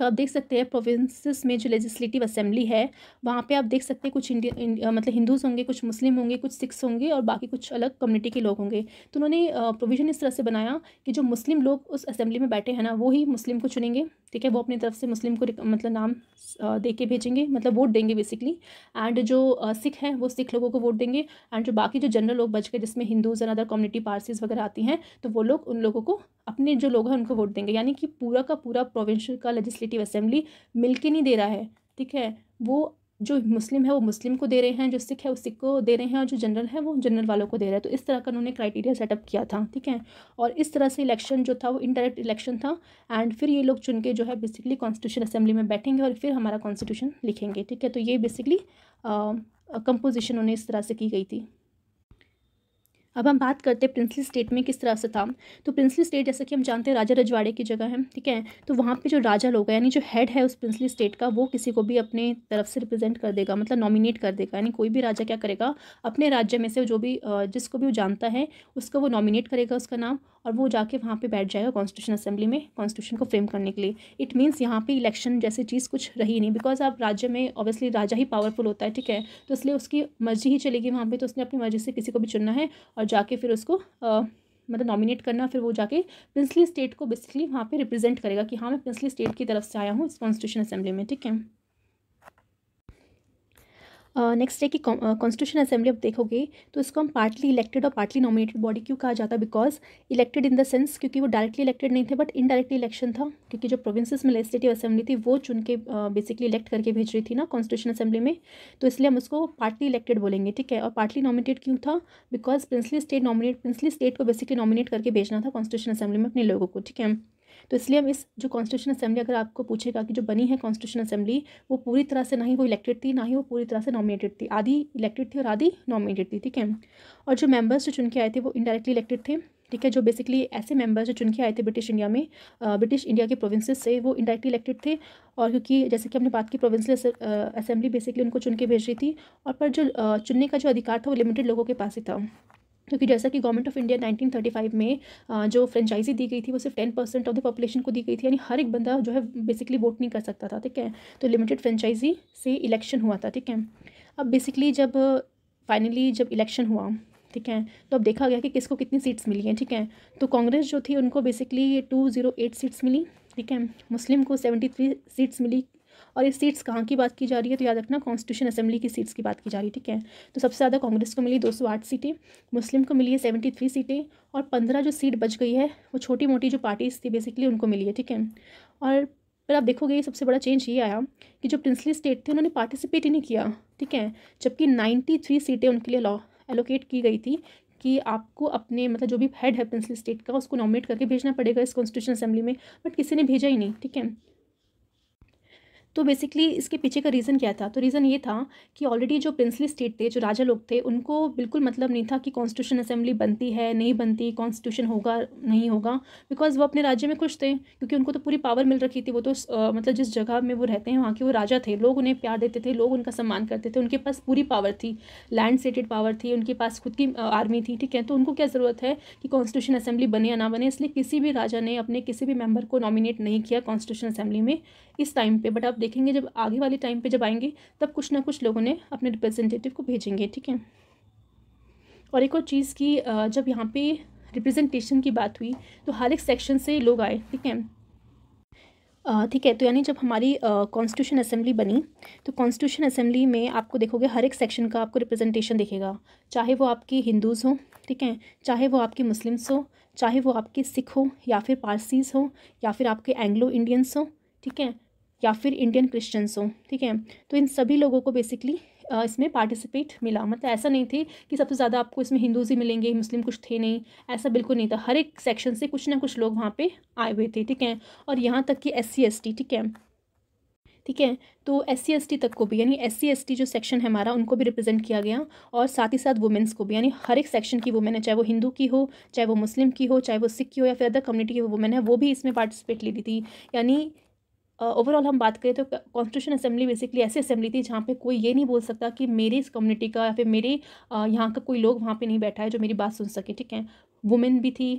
तो आप देख सकते हैं प्रोविंसेस में जो लेजिस्लेटिव असेंबली है वहाँ पे आप देख सकते हैं कुछ इंडिया इंडि, मतलब हिंदूज़ होंगे कुछ मुस्लिम होंगे कुछ सिख्स होंगे और बाकी कुछ अलग कम्युनिटी के लोग होंगे तो उन्होंने प्रोविज़न इस तरह से बनाया कि जो मुस्लिम लोग उस असेंबली में बैठे हैं ना वो ही मुस्लिम को चुनेंगे ठीक है वो अपनी तरफ से मुस्लिम को मतलब नाम दे के भेजेंगे मतलब वोट देंगे बेसिकली एंड जो सिख हैं वो सिख लोगों को वोट देंगे एंड जो बाकी जो जनरल लोग बच गए जिसमें Hindus and other community Parsis वगैरह आती हैं तो वो लोग उन लोगों को अपने जो लोग हैं उनको वोट देंगे यानी कि पूरा का पूरा प्रोविंशियल का लेजिस्लेटिव असेंबली मिल के नहीं दे रहा है ठीक है वो जो मुस्लिम है वो मुस्लिम को दे रहे हैं जो सिख है वो सिख को दे रहे हैं और जो जनरल है वो जनरल वालों को दे रहे हैं तो इस तरह का उन्होंने क्राइटेरिया सेटअप किया था ठीक है और इस तरह से इलेक्शन जो था वो इनडायरेक्ट इलेक्शन था एंड फिर ये लोग चुन के जो है बेसिकली कॉन्स्टिट्यूशन असेंबली में बैठेंगे और फिर हमारा कॉन्स्टिट्यूशन लिखेंगे ठीक है तो ये बेसिकली कंपोजिशन उन्हें इस तरह से की गई थी अब हम बात करते हैं प्रिंसली स्टेट में किस तरह से था तो प्रिंसली स्टेट जैसा कि हम जानते हैं राजा रजवाड़े की जगह है ठीक है तो वहाँ पे जो राजा लोग हैं यानी जो हेड है उस प्रिंसली स्टेट का वो किसी को भी अपने तरफ से रिप्रेजेंट कर देगा मतलब नॉमिनेट कर देगा यानी कोई भी राजा क्या करेगा अपने राज्य में से जो भी जिसको भी वो जानता है उसको वो नॉमिनेट करेगा उसका नाम और वो जाके वहाँ पे बैठ जाएगा कॉन्स्टिट्यूशन असेंबली में कॉन्स्टिट्यूशन को फ्रेम करने के लिए इट मीन्स यहाँ पे इलेक्शन जैसी चीज़ कुछ रही नहीं बिकॉज आप राज्य में ऑब्वियसली राजा ही पावरफुल होता है ठीक है तो इसलिए उसकी मर्जी ही चलेगी वहाँ पर तो उसने अपनी मर्जी से किसी को भी चुनना है और जाके फिर उसको आ, मतलब नॉमिनेट करना फिर वो जाके प्रिंसली स्टेट को बेसिकली वहाँ पे रिप्रेजेंट करेगा कि हाँ मैं प्रिंसली स्टेट की तरफ से आया हूँ इस कॉन्स्टिट्यूशन असेंबली में ठीक है नेक्स्ट है कि कॉन्स्टिट्यूशन असेंबली अब देखोगे तो इसको हम पार्टली इलेक्टेड और पार्टली नॉमिनेटेड बॉडी क्यों कहा जाता है because elected in the sense क्योंकि वो डायरेक्टली इलेक्टेड नहीं थे बट इनडायरेक्टली इलेक्शन था क्योंकि जो प्रोविंसेस में लेजिस्लेटिव असेंबली थी वो चुन के बेसिकली इलेक्ट करके भेज रही थी ना कॉन्स्टिट्यूशन असेंबली में तो इसलिए हम उसको पार्टली इलेक्टेड बोलेंगे ठीक है और पार्टली नॉमिनेटेड क्यों था because princely state nominate princely state को बेसिकली नॉमिनेट करके भेजना था कॉन्स्टिट्यूशन असेंबली में अपने लोगों को ठीक है तो इसलिए हम इस जो कॉन्स्टिट्यूशन असेंबली अगर आपको पूछेगा कि जो बनी है कॉन्स्टिट्यूशन असेंबली वो पूरी तरह से ना ही वो इलेक्टेड थी ना ही वो पूरी तरह से नॉमिनेटेड थी आधी इलेक्टेड थी और आधी नॉमिनेटेड थी ठीक है और जो मेम्बर्स जो चुन के आए थे वो इनडायरेक्टली इलेक्टेड थे ठीक है जो बेसिकली ऐसे मेंबर्स जो चुन के आए थे ब्रिटिश इंडिया में ब्रिटिश इंडिया के प्रोविंसेस से वो इंडायरेक्टली इलेक्टेड थे और क्योंकि जैसे कि हमने बात की प्रोविंसल असेंबली बेसिकली उनको चुन के भेज रही थी और पर जो चुनने का जो अधिकार था वो लिमिटेड लोगों के पास ही था क्योंकि जैसा कि गवर्नमेंट ऑफ इंडिया 1935 में जो फ्रेंचाइजी दी गई थी वो सिर्फ ten percent of the population को दी गई थी यानी हर एक बंदा जो है बेसिकली वोट नहीं कर सकता था ठीक है तो लिमिटेड फ्रेंचाइजी से इलेक्शन हुआ था ठीक है अब बेसिकली जब फाइनली जब इलेक्शन हुआ ठीक है तो अब देखा गया कि किसको कितनी सीट्स मिली हैं ठीक है तो कांग्रेस जो थी उनको basically two zero eight seats मिली ठीक है मुस्लिम को सेवेंटी थ्री सीट्स मिली और ये सीट्स कहाँ की बात की जा रही है तो याद रखना कॉन्स्टिट्यूशन असेंबली की सीट्स की बात की जा रही है ठीक है तो सबसे ज़्यादा कांग्रेस को मिली दो सीटें मुस्लिम को मिली है सेवेंटी थ्री सीटें और पंद्रह जो सीट बच गई है वो छोटी मोटी जो पार्टीज़ थी बेसिकली उनको मिली है ठीक है और पर आप देखोगे ये सबसे बड़ा चेंज ये आया कि जो प्रिंसली स्टेट थे उन्होंने पार्टिसिपेट ही नहीं किया ठीक है जबकि नाइन्टी थ्री सीटें उनके लिए लॉ एलोकेट की गई थी कि आपको अपने मतलब जो भी हेड है प्रिंसली स्टेट का उसको नॉमिनेट करके भेजना पड़ेगा इस कॉन्स्टिट्यूशन असेंबली में बट किसी ने भेजा ही नहीं ठीक है तो बेसिकली इसके पीछे का रीज़न क्या था तो रीज़न ये था कि ऑलरेडी जो प्रिंसली स्टेट थे जो राजा लोग थे उनको बिल्कुल मतलब नहीं था कि कॉन्स्टिट्यूशन असेंबली बनती है नहीं बनती कॉन्स्टिट्यूशन होगा नहीं होगा बिकॉज वो अपने राज्य में खुश थे क्योंकि उनको तो पूरी पावर मिल रखी थी वो तो आ, मतलब जिस जगह में वो रहते हैं वहाँ के वो राजा थे लोग उन्हें प्यार देते थे लोग उनका सम्मान करते थे उनके पास पूरी पावर थी लैंड सेटेड पावर थी उनके पास खुद की आर्मी थी ठीक है तो उनको क्या ज़रूरत है कि कॉन्स्टिट्यूशन असेंबली बने या ना बने इसलिए किसी भी राजा ने अपने किसी भी मेम्बर को नॉमिनेट नहीं किया कॉन्स्टिट्यूशन असेंबली में इस टाइम पर बट अब देखेंगे जब आगे वाले टाइम पे जब आएंगे तब कुछ ना कुछ लोगों ने अपने रिप्रेजेंटेटिव को भेजेंगे ठीक है और एक और चीज़ की जब यहाँ पे रिप्रेजेंटेशन की बात हुई तो हर एक सेक्शन से लोग आए ठीक है ठीक है तो यानी जब हमारी कॉन्स्टिट्यूशन असेंबली बनी तो कॉन्स्टिट्यूशन असेंबली में आपको देखोगे हर एक सेक्शन का आपको रिप्रेजेंटेशन दिखेगा चाहे वो आपके हिंदूज़ हों ठीक है चाहे वो आपके मुस्लिम्स हों चाहे वो आपके सिख हों या फिर पारसीज़ हों या फिर आपके एंग्लो इंडियंस हों ठीक है या फिर इंडियन क्रिश्चियंस हों ठीक है तो इन सभी लोगों को बेसिकली इसमें पार्टिसिपेट मिला मतलब ऐसा नहीं थे कि सबसे ज़्यादा आपको इसमें हिंदूज ही मिलेंगे मुस्लिम कुछ थे नहीं ऐसा बिल्कुल नहीं था हर एक सेक्शन से कुछ ना कुछ लोग वहाँ पे आए हुए थे ठीक है और यहाँ तक कि एस सी ठीक है ठीक है तो एस सी तक को भी यानी एस सी जो सेक्शन है हमारा उनको भी रिप्रेजेंट किया गया और साथ ही साथ वुमेंस को भी यानी हर एक सेक्शन की वुमेन है चाहे वो हिंदू की हो चाहे वो मुस्लिम की हो चाहे वो सिख की हो या फिर अदर कम्युनिटी की वुमेन है वो भी इसमें पार्टिसिपेट ले रही थी यानी ओवरऑल हम बात करें तो कॉन्स्टिट्यूशन असेंबली बेसिकली ऐसी असेंबली थी जहाँ पे कोई ये नहीं बोल सकता कि मेरी इस कम्युनिटी का या फिर मेरे यहाँ का कोई लोग वहाँ पे नहीं बैठा है जो मेरी बात सुन सके ठीक है वुमेन भी थी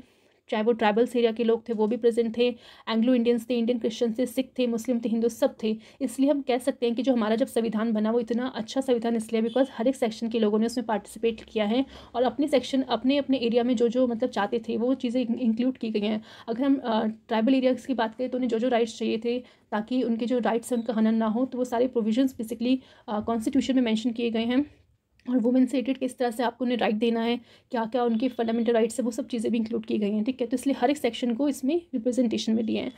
चाहे वो ट्राइबल्स एरिया के लोग थे वो भी प्रेजेंट थे एंग्लो इंडियंस थे इंडियन क्रिश्चियन थे सिख थे मुस्लिम थे हिंदू सब थे इसलिए हम कह सकते हैं कि जो हमारा जब संविधान बना वो इतना अच्छा संविधान इसलिए बिकॉज हर एक सेक्शन के लोगों ने उसमें पार्टिसिपेट किया है और अपने सेक्शन अपने अपने एरिया में जो जो मतलब चाहते थे वो चीज़ें इंक्लूड की गई हैं अगर हम ट्राइबल एरियाज़ की बात करें तो उन्हें जो जो राइट्स चाहिए थे ताकि उनके जो राइट्स हैं उनका हनन ना हो तो वो सारे प्रोविजन बेसिकली कॉन्स्टिट्यूशन में मैंशन किए गए हैं और वुमेन्स रिलेटेड किस तरह से आपको उन्हें राइट देना है क्या क्या उनके फंडामेंटल राइट्स है वो सब चीज़ें भी इंक्लूड की गई हैं ठीक है तो इसलिए हर एक सेक्शन को इसमें रिप्रेजेंटेशन में दिया है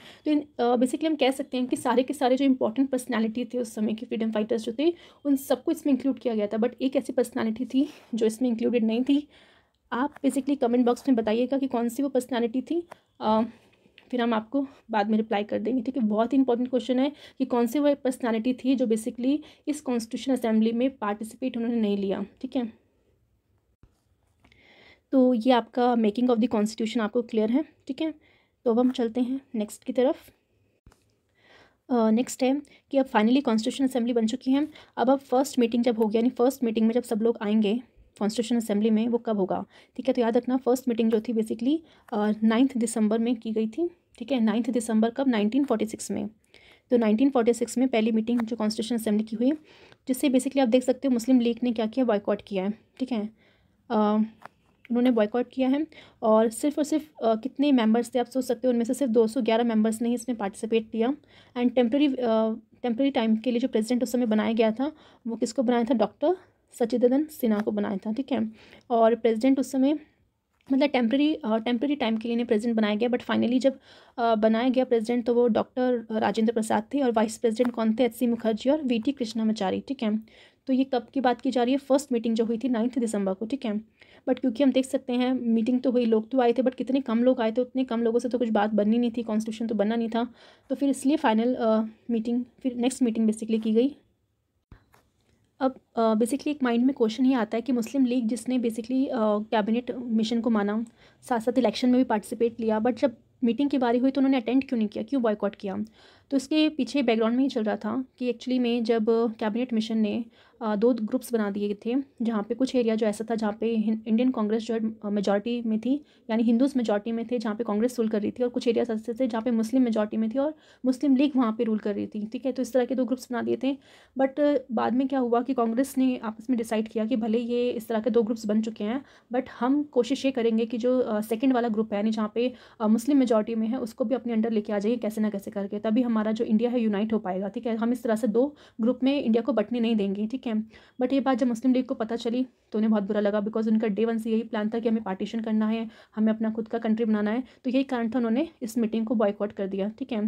तो बेसिकली हम कह सकते हैं कि सारे के सारे जो इंपॉर्टेंट पर्सनैलिटी थे उस समय के फ्रीडम फाइटर्स जो थे उन सबको इसमें इंक्लूड किया गया था बट एक ऐसी पर्सनैलिटी थी जो इसमें इंक्लूडेड नहीं थी आप बेसिकली कमेंट बॉक्स में बताइएगा कि कौन सी वो पर्सनैलिटी थी uh, फिर हम आपको बाद में रिप्लाई कर देंगे ठीक है बहुत ही इंपॉर्टेंट क्वेश्चन है कि कौन सी वो पर्सनैलिटी थी जो बेसिकली इस कॉन्स्टिट्यूशन असेंबली में पार्टिसिपेट उन्होंने नहीं लिया ठीक है तो ये आपका मेकिंग ऑफ द कॉन्स्टिट्यूशन आपको क्लियर है ठीक है तो अब हम चलते हैं नेक्स्ट की तरफ नेक्स्ट uh, है कि अब फाइनली कॉन्स्टिट्यूशन असेंबली बन चुकी है अब अब फर्स्ट मीटिंग जब होगी यानी फर्स्ट मीटिंग में जब सब लोग आएंगे कॉन्स्टिट्यूशन असेंबली में वो कब होगा ठीक है तो याद रखना फर्स्ट मीटिंग जो थी बेसिकली नाइन्थ दिसंबर में की गई थी ठीक है नाइन्थ दिसंबर कब 1946 में तो 1946 में पहली मीटिंग जो कॉन्स्टिट्यूशन असेंबली की हुई जिससे बेसिकली आप देख सकते हो मुस्लिम लीग ने क्या किया बॉयकॉट किया है ठीक है उन्होंने बॉयकॉट किया है और सिर्फ और सिर्फ आ, कितने मेंबर्स थे आप सोच सकते हो उनमें से सिर्फ 211 मेंबर्स ने ही इसमें पार्टिसिपेट किया एंड टेम्प्रेरी टेम्प्रेरी टाइम के लिए जो प्रेसिडेंट उस समय बनाया गया था वो किसको बनाया था डॉक्टर सचिदानंद सिन्हा को बनाया था ठीक है और प्रेसिडेंट उस समय मतलब टेम्प्रेरी टेम्प्रेरी टाइम के लिए प्रेसिडेंट बनाया गया बट फाइनली जब बनाया गया प्रेसिडेंट तो वो डॉक्टर राजेंद्र प्रसाद थे और वाइस प्रेसिडेंट कौन थे एच सी मुखर्जी और वी टी कृष्णामाचारी ठीक है तो ये कब की बात की जा रही है फर्स्ट मीटिंग जो हुई थी नाइन्थ दिसंबर को ठीक है बट क्योंकि हम देख सकते हैं मीटिंग तो हुई लोग तो आए थे बट कितने कम लोग आए थे उतने कम लोगों से तो कुछ बात बननी नहीं थी कॉन्स्टिट्यूशन तो बनना नहीं था तो फिर इसलिए फाइनल मीटिंग फिर नेक्स्ट मीटिंग बेसिकली की गई अब बेसिकली एक माइंड में क्वेश्चन ही आता है कि मुस्लिम लीग जिसने बेसिकली कैबिनेट मिशन को माना साथ साथ इलेक्शन में भी पार्टिसिपेट लिया बट जब मीटिंग की बारी हुई तो उन्होंने अटेंड क्यों नहीं किया क्यों बॉयकॉट किया तो इसके पीछे बैकग्राउंड में ही चल रहा था कि एक्चुअली में जब कैबिनेट मिशन ने दो ग्रुप्स बना दिए थे जहाँ पे कुछ एरिया जो ऐसा था जहाँ पे इंडियन कांग्रेस जो है मेजॉरिटी में थी यानी हिंदूज मेजॉरिटी में थे जहाँ पे कांग्रेस रूल कर रही थी और कुछ एरियाज ऐसे थे जहाँ पे मुस्लिम मेजॉरिटी में थी और मुस्लिम लीग वहाँ पे रूल कर रही थी ठीक है तो इस तरह के दो ग्रुप्स बना दिए थे बट बाद में क्या हुआ कि कांग्रेस ने आपस में डिसाइड किया कि भले ये इस तरह के दो ग्रुप्स बन चुके हैं बट हम कोशिश ये करेंगे कि जो सेकेंड वाला ग्रुप है यानी जहाँ पे मुस्लिम मेजॉरिटी में है उसको भी अपने अंडर लेके आ जाइए कैसे ना कैसे करके तभी हमारा जो इंडिया है यूनाइट हो पाएगा ठीक है हम इस तरह से दो ग्रुप में इंडिया को बटने नहीं देंगे ठीक है हैं बट ये बात जब मुस्लिम लीग को पता चली तो उन्हें बहुत बुरा लगा बिकॉज उनका डे वन से यही प्लान था कि हमें पार्टीशन करना है हमें अपना खुद का कंट्री बनाना है तो यही कारण था उन्होंने इस मीटिंग को बॉयकॉट कर दिया ठीक है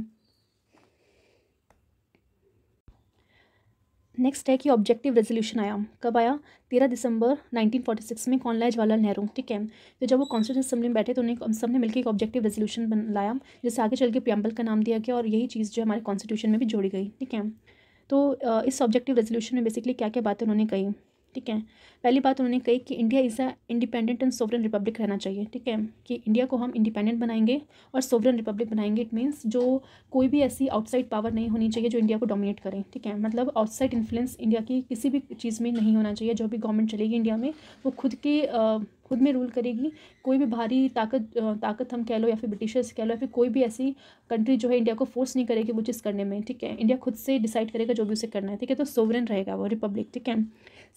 नेक्स्ट है कि ऑब्जेक्टिव रेजोल्यूशन आया कब आया तेरह दिसंबर 1946 में कौन लाए जवाहरलाल नेहरू ठीक है तो जब वो कॉन्स्टिट्यूशन असेंबली में बैठे तो उन्हें सब ने मिलकर एक ऑब्जेक्टिव रेजोल्यूशन बनाया जिसे आगे चल के प्रियम्बल का नाम दिया गया और यही चीज़ जो हमारे कॉन्स्टिट्यूशन में भी जोड़ी गई ठीक है तो इस ऑब्जेक्टिव रेजोल्यूशन में बेसिकली क्या क्या बातें उन्होंने कही ठीक है पहली बात उन्होंने कही कि India is a independent and sovereign republic रहना चाहिए ठीक है कि इंडिया को हम इंडिपेंडेंट बनाएंगे और सोवरन रिपब्लिक बनाएंगे इट मीन्स जो कोई भी ऐसी आउटसाइड पावर नहीं होनी चाहिए जो इंडिया को डोमिनेट करें ठीक है मतलब आउटसाइड इन्फ्लुएंस इंडिया की किसी भी चीज़ में नहीं होना चाहिए जो भी गवर्नमेंट चलेगी इंडिया में वो खुद के खुद में रूल करेगी कोई भी भारी ताकत ताकत हम कह लो या फिर ब्रिटिशर्स कह लो या फिर कोई भी ऐसी कंट्री जो है इंडिया को फोर्स नहीं करेगी वो चीज़ करने में ठीक है इंडिया खुद से डिसाइड करेगा जो भी उसे करना है ठीक है तो सोवरन रहेगा वो रिपब्लिक ठीक है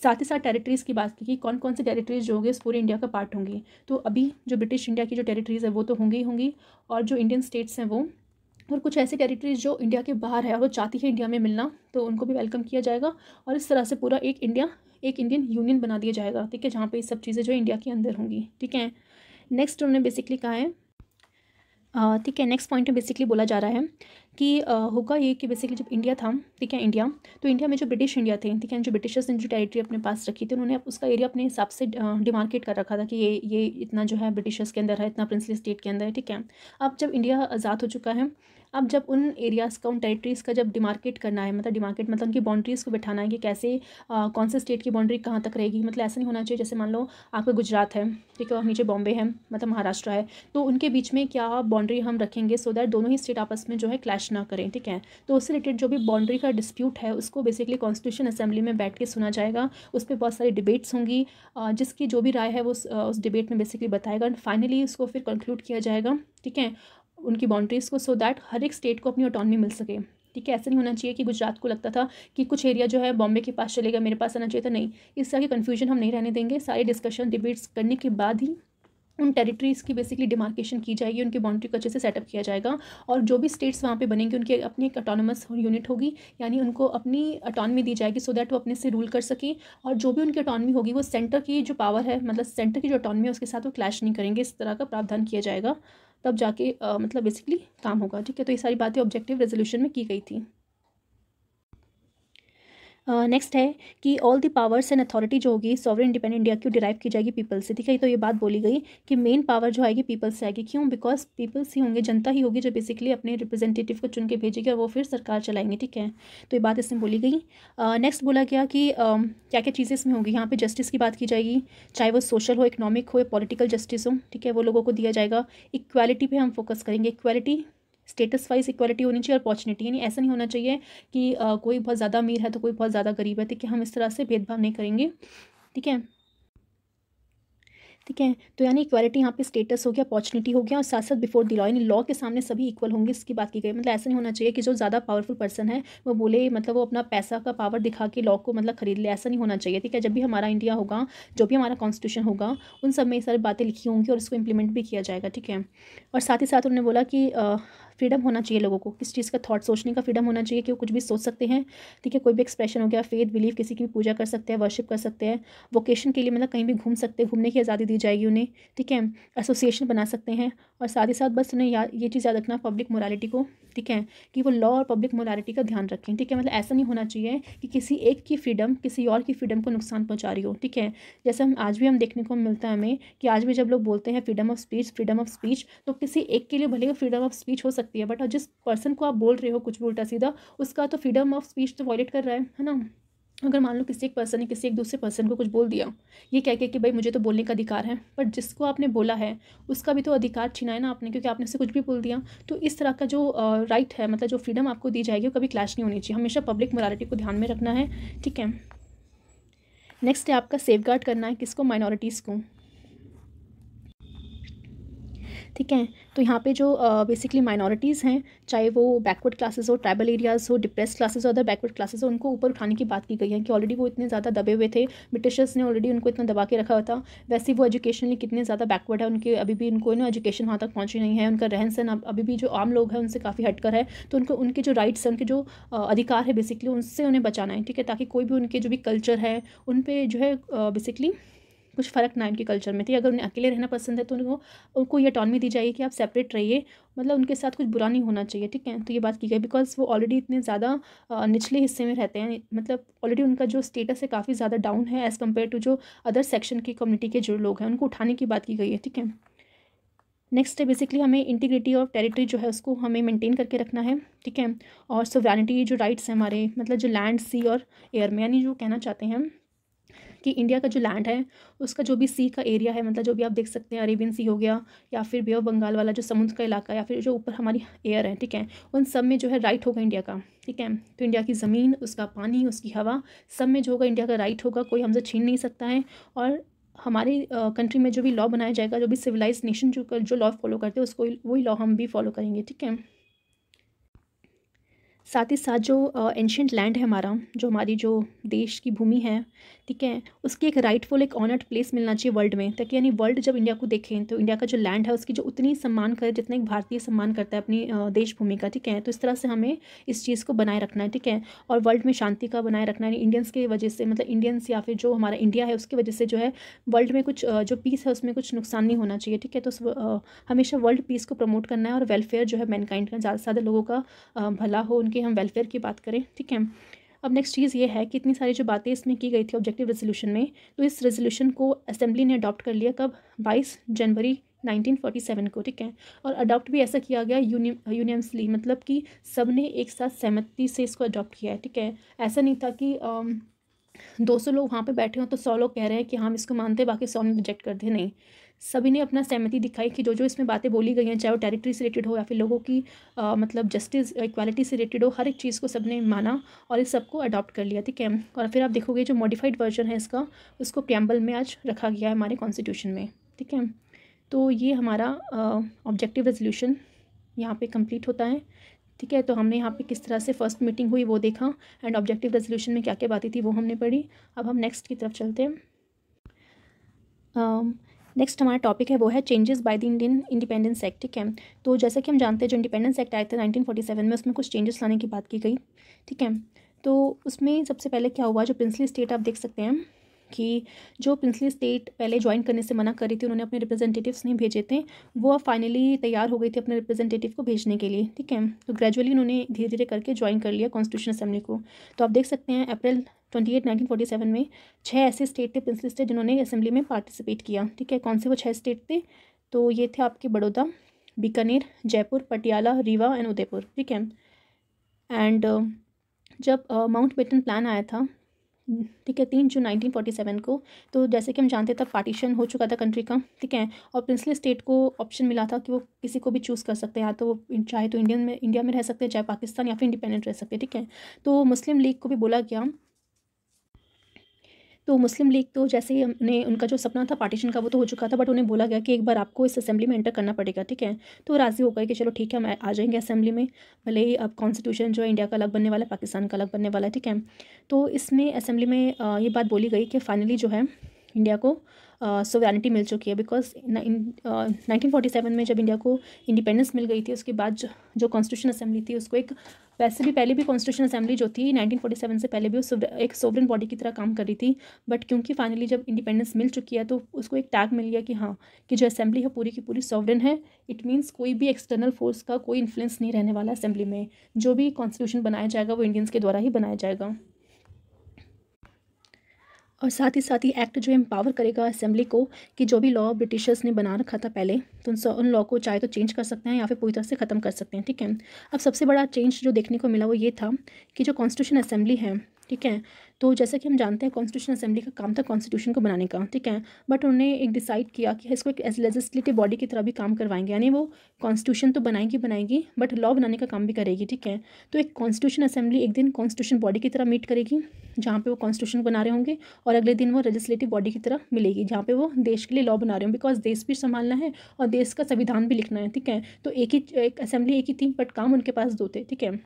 साथ ही साथ टेरिटरीज़ की बात की कि कौन कौन से टेरिटरीज जो होंगी इस पूरे इंडिया का पार्ट होंगे तो अभी जो ब्रिटिश इंडिया की जो टेरिटरीज है वो तो होंगी ही होंगी और जो इंडियन स्टेट्स हैं वो और कुछ ऐसे टेरिटरीज जो इंडिया के बाहर है और वो चाहती है इंडिया में मिलना तो उनको भी वेलकम किया जाएगा और इस तरह से पूरा एक इंडिया एक इंडियन यूनियन बना दिया जाएगा ठीक है जहाँ पर सब चीज़ें जो इंडिया के अंदर होंगी ठीक है नेक्स्ट उन्होंने बेसिकली कहा है ठीक है नेक्स्ट पॉइंट में बेसिकली बोला जा रहा है कि होगा ये कि बेसिकली जब इंडिया था ठीक है इंडिया तो इंडिया में जो ब्रिटिश इंडिया थे ठीक है जो ब्रिटिशर्स ने जो टेरिटरी अपने पास रखी थी उन्होंने उसका एरिया अपने हिसाब से डिमार्केट कर रखा था कि ये ये इतना जो है ब्रिटिशर्स के अंदर है इतना प्रिंसली स्टेट के अंदर है ठीक है अब जब इंडिया आज़ाद हो चुका है अब जब उन एरियाज़ का उन टेरिटरीज़ का जब डिमार्केट करना है मतलब डिमार्केट मतलब उनकी बाउंड्रीज़ को बैठाना है कि कैसे आ, कौन से स्टेट की बाउंड्री कहाँ तक रहेगी मतलब ऐसा नहीं होना चाहिए जैसे मान लो आपका गुजरात है ठीक है और नीचे बॉम्बे है मतलब महाराष्ट्र है तो उनके बीच में क्या बाउंड्री हम रखेंगे सो दैट दोनों ही स्टेट आपस में जो है क्लैश ना करें ठीक है तो उससे रिलेटेड जो भी बाउंड्री का डिस्प्यूट है उसको बेसिकली कॉन्स्टिट्यूशन असेंबली में बैठ के सुना जाएगा उस पर बहुत सारी डिबेट्स होंगी जिसकी जो भी राय है वो उस डिबेट में बेसिकली बताएगा एंड फाइनली उसको फिर कंक्लूड किया जाएगा ठीक है उनकी बाउंड्रीज़ को सो दैट हर एक स्टेट को अपनी ऑटोनमी मिल सके ठीक है ऐसा नहीं होना चाहिए कि गुजरात को लगता था कि कुछ एरिया जो है बॉम्बे के पास चलेगा मेरे पास आना चाहिए था नहीं इस तरह की कन्फ्यूजन हम नहीं रहने देंगे सारे डिस्कशन डिबेट्स करने के बाद ही उन टेरिटरीज़ की बेसिकली डिमार्केशन की जाएगी उनकी बाउंड्री को अच्छे से सेटअप किया जाएगा और जो भी स्टेट्स वहाँ पे बनेंगे उनके अपनी एक ऑटोनमस यूनिट होगी यानी उनको अपनी अटोनमी दी जाएगी सो दैट वो अपने से रूल कर सकें और जो भी उनकी अटोनमी होगी वो सेंटर की जो पावर है मतलब सेंटर की जो अटोनमी है उसके साथ वो क्लैश नहीं करेंगे इस तरह का प्रावधान किया जाएगा तब जाके आ, मतलब बेसिकली काम होगा ठीक है तो ये सारी बातें ऑब्जेक्टिव रेजोल्यूशन में की गई थी नेक्स्ट है कि all the powers and authority जो होगी सॉवरन इंडिपेंडेंट इंडिया क्यों डिराइव की जाएगी पीपल से ठीक है तो ये बात बोली गई कि मेन पावर जो आएगी पीपल से आएगी क्यों बिकॉज पीपल्स ही होंगे जनता ही होगी जो बेसिकली अपने रिप्रेजेंटेटिव को चुन के भेजेगी और वो फिर सरकार चलाएंगे ठीक है तो ये बात इसमें बोली गई नेक्स्ट बोला गया कि क्या क्या चीज़ें इसमें होगी यहाँ पर जस्टिस की बात की जाएगी चाहे वो सोशल हो इकोनॉमिक हो या पॉलिटिकल जस्टिस हो ठीक है वो लोगों को दिया जाएगा इक्वालिटी पे हम फोकस करेंगे इक्वालिटी स्टेटस वाइज इक्वालिटी होनी चाहिए अपॉर्चुनिटी यानी ऐसा नहीं होना चाहिए कि आ, कोई बहुत ज़्यादा अमीर है तो कोई बहुत ज़्यादा गरीब है ठीक है हम इस तरह से भेदभाव नहीं करेंगे ठीक है ठीक है तो यानी इक्वालिटी यहाँ पे स्टेटस हो गया अपॉर्चुनिटी हो गया और साथ साथ बिफोर द लॉ यानी लॉ के सामने सभी इक्वल होंगे इसकी बात की गई मतलब ऐसा नहीं होना चाहिए कि जो ज़्यादा पावरफुल पर्सन है वो बोले मतलब वो अपना पैसा का पावर दिखा के लॉ को मतलब खरीद ले ऐसा नहीं होना चाहिए ठीक है जब भी हमारा इंडिया होगा जो भी हमारा कॉन्स्टिट्यूशन होगा उन सब में ये सारी बातें लिखी होंगी और इसको इम्प्लीमेंट भी किया जाएगा ठीक है और साथ ही साथ उन्होंने बोला कि फ्रीडम होना चाहिए लोगों को किस चीज़ का थॉट सोचने का फ्रीडम होना चाहिए कि वो कुछ भी सोच सकते हैं ठीक है कोई भी एक्सप्रेशन हो गया फेथ बिलीव किसी की पूजा कर सकते हैं वर्शिप कर सकते हैं वोकेशन के लिए मतलब कहीं भी घूम सकते हैं घूमने की आज़ादी दी जाएगी उन्हें ठीक है एसोसिएशन बना सकते हैं और साथ ही साथ बस उन्हें याद ये चीज़ याद रखना पब्लिक मोरालिटी को ठीक है कि वो लॉ और पब्लिक मोरालिटी का ध्यान रखें ठीक है मतलब ऐसा नहीं होना चाहिए कि किसी एक की फ्रीडम किसी और की फ्रीडम को नुकसान पहुंचा रही हो ठीक है जैसे हम आज भी हम देखने को मिलता है हमें कि आज भी जब लोग बोलते हैं freedom of speech freedom of speech तो किसी एक के लिए भले ही फ्रीडम ऑफ स्पीच हो सकती है बट हाँ, जिस पर्सन को आप बोल रहे हो कुछ भी उल्टा सीधा उसका तो फ्रीडम ऑफ स्पीच तो वॉयलेट कर रहा है है ना अगर मान लो किसी एक पर्सन ने किसी एक दूसरे पर्सन को कुछ बोल दिया ये कह के कि भाई मुझे तो बोलने का अधिकार है पर जिसको आपने बोला है उसका भी तो अधिकार छीना है ना आपने क्योंकि आपने उसे कुछ भी बोल दिया तो इस तरह का जो राइट है मतलब जो फ्रीडम आपको दी जाएगी वो कभी क्लैश नहीं होनी चाहिए हमेशा पब्लिक मोरालिटी को ध्यान में रखना है ठीक है नेक्स्ट है आपका सेफ गार्ड करना है किसको माइनॉरिटीज़ को ठीक है तो यहाँ पे जो बेसिकली माइनॉरिटीज़ हैं चाहे वो बैकवर्ड क्लासेस हो ट्राइबल एरियाज़ हो डिप्रेस क्लासेस हो अदर बैकवर्ड क्लासेस हो उनको ऊपर उठाने की बात की गई है कि ऑलरेडी वो इतने ज़्यादा दबे हुए थे ब्रिटिशर्स ने ऑलरेडी उनको इतना दबा के रखा हुआ था वैसे वो एजुकेशनली कितने ज़्यादा बैकवर्ड है उनके अभी भी उनको ना एजुकेशन वहाँ तक पहुँची नहीं है उनका रहन सहन अभी भी जो आम लोग हैं उनसे काफ़ी हटकर है तो उनको उनके जो राइट्स हैं उनके जो अधिकार है बेसिकली उनसे उन्हें बचाना है ठीक है ताकि कोई भी उनके जो भी कल्चर है उन पर जो है बेसिकली कुछ फ़र्क ना इनके कल्चर में थी अगर उन्हें अकेले रहना पसंद है तो उनको उनको ये अटॉनमी दी जाएगी कि आप सेपरेट रहिए मतलब उनके साथ कुछ बुरा नहीं होना चाहिए ठीक है तो ये बात की गई बिकॉज वो ऑलरेडी इतने ज़्यादा निचले हिस्से में रहते हैं मतलब ऑलरेडी उनका जो स्टेटस है काफ़ी ज़्यादा डाउन है एज़ कम्पेयर टू जो अदर सेक्शन की कम्युनिटी के जो लोग हैं उनको उठाने की बात की गई है ठीक है नेक्स्ट है बेसिकली हमें इंटीग्रिटी ऑफ टेरिटरी जो है उसको हमें मेंटेन करके रखना है ठीक है और सोवरानिटी जो राइट्स हैं हमारे मतलब जो लैंड सी और एयर में यानी जो कहना चाहते हैं कि इंडिया का जो लैंड है उसका जो भी सी का एरिया है मतलब जो भी आप देख सकते हैं अरेबियन सी हो गया या फिर बे ऑफ बंगाल वाला जो समुद्र का इलाका या फिर जो ऊपर हमारी एयर है ठीक है उन सब में जो है राइट होगा इंडिया का ठीक है तो इंडिया की ज़मीन उसका पानी उसकी हवा सब में जो होगा इंडिया का राइट होगा कोई हमसे छीन नहीं सकता है और हमारे कंट्री में जो भी लॉ बनाया जाएगा जो भी सिविलाइज नेशन जो जो लॉ फॉलो करते हैं उसको वही लॉ हम भी फॉलो करेंगे ठीक है साथ ही साथ जो एंशंट लैंड है हमारा जो हमारी जो देश की भूमि है ठीक है उसकी एक राइटफुल एक ऑनर्ड प्लेस मिलना चाहिए वर्ल्ड में ताकि यानी वर्ल्ड जब इंडिया को देखें तो इंडिया का जो लैंड है उसकी जो उतनी सम्मान करे जितना एक भारतीय सम्मान करता है अपनी देश भूमि का ठीक है तो इस तरह से हमें इस चीज़ को बनाए रखना है ठीक है और वर्ल्ड में शांति का बनाए रखना है इंडियंस की वजह से मतलब इंडियंस या फिर जो हमारा इंडिया है उसकी वजह से जो है वर्ल्ड में कुछ जो पीस है उसमें कुछ नुकसान नहीं होना चाहिए ठीक है तो हमेशा वर्ल्ड पीस को प्रमोट करना है और वेलफेयर जो है मैनकाइंड का ज़्यादा से ज़्यादा लोगों का भला हो उनके कि हम वेलफेयर की बात करें ठीक है अब नेक्स्ट चीज़ ये है कि इतनी सारी जो बातें इसमें की गई थी ऑब्जेक्टिव रेजोल्यूशन में तो इस रेजोल्यूशन को असेंबली ने अडॉप्ट कर लिया कब बाईस जनवरी 1947 को ठीक है और अडॉप्ट भी ऐसा किया गया यूनियन मतलब कि सब ने एक साथ सहमति से इसको अडॉप्ट किया है ठीक है ऐसा नहीं था कि दो सौ लोग वहाँ पर बैठे हों तो सौ लोग कह रहे हैं कि हाँ हम इसको मानते हैं बाकी सौ ने रिजेक्ट कर दिए नहीं सभी ने अपना सहमति दिखाई कि जो जो इसमें बातें बोली गई हैं चाहे वो टेरिटरी से रिलेटेड हो या फिर लोगों की आ, मतलब जस्टिस इक्वालिटी से रिलेटेड हो हर एक चीज़ को सब ने माना और इस सबको अडॉप्ट कर लिया ठीक है और फिर आप देखोगे जो मॉडिफाइड वर्जन है इसका उसको प्रैम्बल में आज रखा गया है हमारे कॉन्स्टिट्यूशन में ठीक है तो ये हमारा ऑब्जेक्टिव रेजोल्यूशन यहाँ पर कंप्लीट होता है ठीक है तो हमने यहाँ पे किस तरह से फर्स्ट मीटिंग हुई वो देखा एंड ऑब्जेक्टिव रेजोल्यूशन में क्या क्या बातें थी वो हमने पढ़ी अब हम नेक्स्ट की तरफ चलते हैं नेक्स्ट हमारा टॉपिक है वो है changes by the Indian independence act ठीक है तो जैसा कि हम जानते हैं जो इंडिपेंडेंस एक्ट आए थे नाइनटीन फोर्टी सेवन में उसमें कुछ चेंजेस लाने की बात की गई ठीक है तो उसमें सबसे पहले क्या हुआ जो प्रिंसली स्टेट आप देख सकते हैं कि जो प्रिंसली स्टेट पहले ज्वाइन करने से मना कर रही थी उन्होंने अपने रिप्रेजेंटेटिव्स नहीं भेजे थे वो अब फाइनली तैयार हो गई थी अपने रिप्रेजेंटेटिव को भेजने के लिए ठीक है तो ग्रेजुअली उन्होंने धीरे धीरे करके ज्वाइन कर लिया कॉन्स्टिट्यूशन असेंबली को तो आप देख सकते हैं April twenty eight nineteen forty seven में छः ऐसे स्टेट थे प्रिंसिपल थे जिन्होंने असेंबली में पार्टिसिपेट किया ठीक है कौन से वो छः स्टेट थे तो ये थे आपके बड़ौदा बीकानेर जयपुर पटियाला रीवा एंड उदयपुर ठीक है एंड जब माउंट बेटन प्लान आया था ठीक है तीन जून 1947 को तो जैसे कि हम जानते थे पार्टीशन हो चुका था कंट्री का ठीक है और प्रिंसली स्टेट को ऑप्शन मिला था कि वो किसी को भी चूज़ कर सकते हैं या तो वो चाहे तो इंडियन में इंडिया में रह सकते हैं चाहे पाकिस्तान या फिर इंडिपेंडेंट रह सकते हैं ठीक है तो मुस्लिम लीग को भी बोला गया तो मुस्लिम लीग तो जैसे हमने उनका जो सपना था पार्टीशन का वो तो हो चुका था बट उन्हें बोला गया कि एक बार आपको इस असेंबली में एंटर करना पड़ेगा ठीक है तो राज़ी हो गए कि चलो ठीक है हम आ जाएंगे असेंबली में भले ही अब कॉन्स्टिट्यूशन जो है इंडिया का अलग बनने वाला है पाकिस्तान का अलग बनने वाला है ठीक है तो इसमें असेंबली में ये बात बोली गई कि फाइनली जो है इंडिया को सोवरेनिटी मिल चुकी है बिकॉज नाइनटीन फोर्टी सेवन में जब इंडिया को इंडिपेंडेंस मिल गई थी उसके बाद जो कॉन्स्टिट्यूशन असेंबली थी उसको एक वैसे भी पहले भी कॉन्स्टिट्यूशन असेंबली जो थी नाइनटीन फोर्टी सेवन से पहले भी उस एक सोवरन बॉडी की तरह काम कर रही थी बट क्योंकि फाइनली जब इंडिपेंडेंस मिल चुकी है तो उसको एक टैग मिल गया कि हाँ कि जो असेंबली है पूरी की पूरी सोवरन है इट मीन्स कोई भी एक्सटर्नल फोर्स का कोई इन्फ्लुएंस नहीं रहने वाला असेंबली में जो भी कॉन्स्टिट्यूशन बनाया जाएगा वो इंडियंस के द्वारा ही बनाया जाएगा और साथ ही साथ ये एक्ट जो एम्पावर करेगा असेंबली को कि जो भी लॉ ब्रिटिशर्स ने बना रखा था पहले तो उन उन लॉ को चाहे तो चेंज कर सकते हैं या फिर पूरी तरह से ख़त्म कर सकते हैं ठीक है अब सबसे बड़ा चेंज जो देखने को मिला वो ये था कि जो कॉन्स्टिट्यूशन असेंबली है ठीक है तो जैसा कि हम जानते हैं कॉन्स्टिट्यूशन असेंबली का काम था कॉन्स्टिट्यूशन को बनाने का ठीक है बट उन्होंने एक डिसाइड किया कि इसको एक एज लेजिस्लेटिव बॉडी की तरह भी काम करवाएंगे यानी वो कॉन्स्टिट्यूशन तो बनाएगी बनाएगी बट लॉ बनाने का काम भी करेगी ठीक है तो एक कॉन्स्टिट्यूशन असेंबली एक दिन कॉन्स्टिट्यूशन बॉडी की तरह मीट करेगी जहाँ पर वो कॉन्स्टिट्यूशन बना रहे होंगे और अगले दिन वो लेजिस्लेटिव बॉडी की तरह मिलेगी जहाँ पर वो देश के लिए लॉ बना रहे होंगे बिकॉज देश भी संभालना है और देश का संविधान भी लिखना है ठीक है तो एक ही एक असेंबली एक ही थी बट काम उनके पास दो थे ठीक है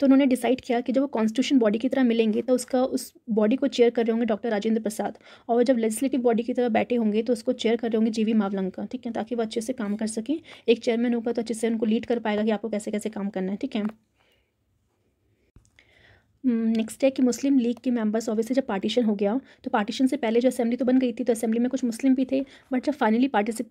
तो उन्होंने डिसाइड किया कि जब वो कॉन्स्टिट्यूशन बॉडी की तरह मिलेंगे तो उसका उस बॉडी को चेयर कर रहे होंगे डॉक्टर राजेंद्र प्रसाद और जब लेजिस्लेटिव बॉडी की तरह बैठे होंगे तो उसको चेयर कर रहे होंगे जीवी मावलंका ठीक है ताकि वो अच्छे से काम कर सकें एक चेयरमैन होगा तो अच्छे से उनको लीड कर पाएगा कि आपको कैसे कैसे काम करना है ठीक है नेक्स्ट हम्म, है कि मुस्लिम लीग के मेंबर्स ऑब्वियसली जब पार्टीशन हो गया तो पार्टीशन से पहले जो असेंबली तो बन गई थी तो असेंबली में कुछ मुस्लिम भी थे बट जब फाइनली पार्टिसिप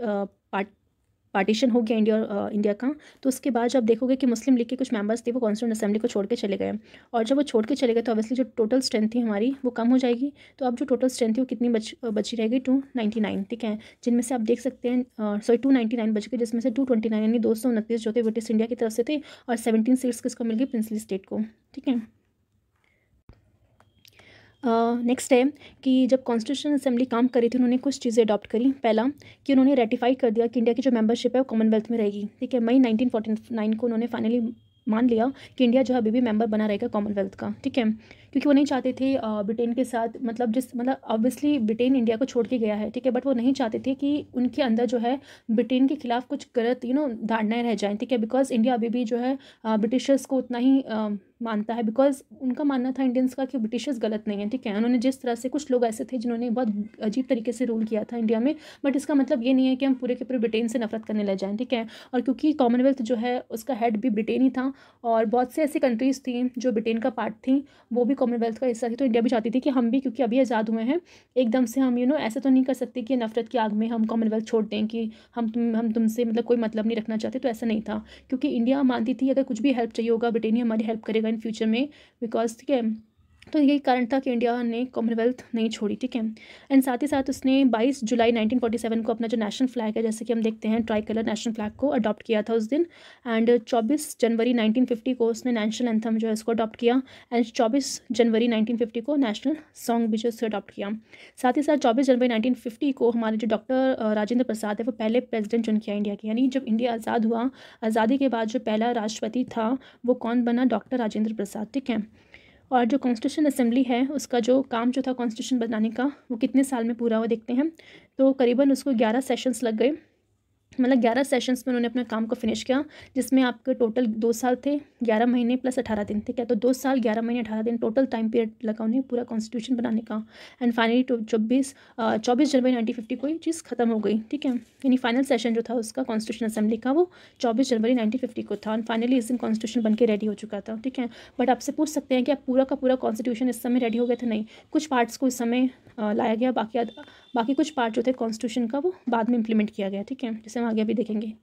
पार्टीशन हो गया इंडिया आ, इंडिया का तो उसके बाद जब देखोगे कि मुस्लिम लीग के कुछ मेंबर्स थे वो कॉन्स्टिट्यूंट असेंबली को छोड़ के चले गए और जब वो छोड़ के चले गए तो ऑब्वियसली जो टोटल स्ट्रेंथ थी हमारी वो कम हो जाएगी तो अब जो टोटल स्ट्रेंथ थी वो कितनी बच बची रहेगी टू नाइन्टी नाइन ठीक है जिनमें से आप देख सकते हैं सॉरी टू नाइन्टी नाइन बच गए जिसमें से टू ट्वेंटी नाइन यानी दो सौ उनतीस जो थे ब्रिटिश इंडिया की तरफ से थे और सेवनटीन सीट्स किसको मिल गई प्रिंसली स्टेट को ठीक है नेक्स्ट uh, है कि जब कॉन्स्टिट्यूशन असेंबली काम कर रही थी उन्होंने कुछ चीज़ें अडॉप्ट करी पहला कि उन्होंने रेटिफाई कर दिया कि इंडिया की जो मेंबरशिप है वो कॉमनवेल्थ में रहेगी ठीक है मई 1949 को उन्होंने फाइनली मान लिया कि इंडिया जो है अभी भी मेंबर बना रहेगा कॉमनवेल्थ का ठीक है क्योंकि वो नहीं चाहते थे ब्रिटेन के साथ मतलब जिस मतलब ऑब्वियसली ब्रिटेन इंडिया को छोड़ के गया है ठीक है बट वो नहीं चाहते थे कि उनके अंदर जो है ब्रिटेन के खिलाफ कुछ गलत यू नो धारणाएं रह जाएँ ठीक है बिकॉज इंडिया अभी भी जो है ब्रिटिशर्स को उतना ही मानता है बिकॉज उनका मानना था इंडियंस का कि ब्रिटिशर्स गलत नहीं है ठीक है उन्होंने जिस तरह से कुछ लोग ऐसे थे जिन्होंने बहुत अजीब तरीके से रूल किया था इंडिया में बट इसका मतलब ये नहीं है कि हम पूरे के पूरे ब्रिटेन से नफरत करने लग जाएँ ठीक है और क्योंकि कॉमनवेल्थ जो है उसका हेड भी ब्रिटेन ही था और बहुत से ऐसी कंट्रीज़ थी जो ब्रिटेन का पार्ट थी वो भी कॉमनवेल्थ का हिस्सा थी तो इंडिया भी चाहती थी कि हम भी क्योंकि अभी आज़ाद हुए हैं एकदम से हम यू नो ऐसा तो नहीं कर सकते कि नफरत की आग में हम कॉमनवेल्थ छोड़ दें कि हम तुम हम तुमसे मतलब कोई मतलब नहीं रखना चाहते तो ऐसा नहीं था क्योंकि इंडिया मानती थी अगर कुछ भी हेल्प चाहिए होगा ब्रिटेन ही हमारी हेल्प करेगा इन फ्यूचर में बिकॉज ठीक है तो यही कारण था कि इंडिया ने कॉमनवेल्थ नहीं छोड़ी ठीक है एंड साथ ही साथ उसने 22 जुलाई 1947 को अपना जो नेशनल फ्लैग है जैसे कि हम देखते हैं ट्राई कलर नेशनल फ्लैग को अडॉप्ट किया था उस दिन एंड 24 जनवरी 1950 को उसने नेशनल एंथम जो है उसको अडॉप्ट किया एंड 24 जनवरी 1950 को नेशनल सॉन्ग भी जो उसको अडॉप्ट किया साथ ही साथ चौबीस जनवरी नाइनटीन को हमारे जो डॉक्टर राजेंद्र प्रसाद है वो पहले प्रेजिडेंट चुन किया इंडिया के यानी जब इंडिया आज़ाद हुआ आज़ादी के बाद जो पहला राष्ट्रपति था वो कौन बना डॉक्टर राजेंद्र प्रसाद ठीक है और जो कॉन्स्टिट्यूशन असेंबली है उसका जो काम जो था कॉन्स्टिट्यूशन बनाने का वो कितने साल में पूरा हुआ देखते हैं तो करीबन उसको ग्यारह सेशंस लग गए मतलब ग्यारह सेशंस में उन्होंने अपने काम को फिनिश किया जिसमें आपके टोटल दो साल थे ग्यारह महीने प्लस अठारह दिन ठीक है तो दो साल ग्यारह महीने अठारह दिन टोटल टाइम पीरियड लगा उन्हें पूरा कॉन्स्टिट्यूशन बनाने का एंड फाइनली तो चौबीस चौबीस जनवरी नाइनटीन फिफ्टी को ये चीज़ खत्म हो गई ठीक है यानी फाइनल सेशन जो था उसका कॉन्स्टिट्यूशन असेंबली का वो चौबीस जनवरी नाइनटीन फिफ्टी को था एंड फाइनली इस दिन कॉन्स्टिट्यूशन बन के रेडी हो चुका था ठीक है बट आपसे पूछ सकते हैं कि आप पूरा का पूरा कॉन्स्टिट्यूशन इस समय रेडी हो गया था नहीं कुछ पार्ट्स को इस समय लाया गया बाकी बाकी कुछ पार्ट जो थे कॉन्स्टिट्यूशन का वो बाद में इम्प्लीमेंट किया गया ठीक है जैसे हम आगे अभी देखेंगे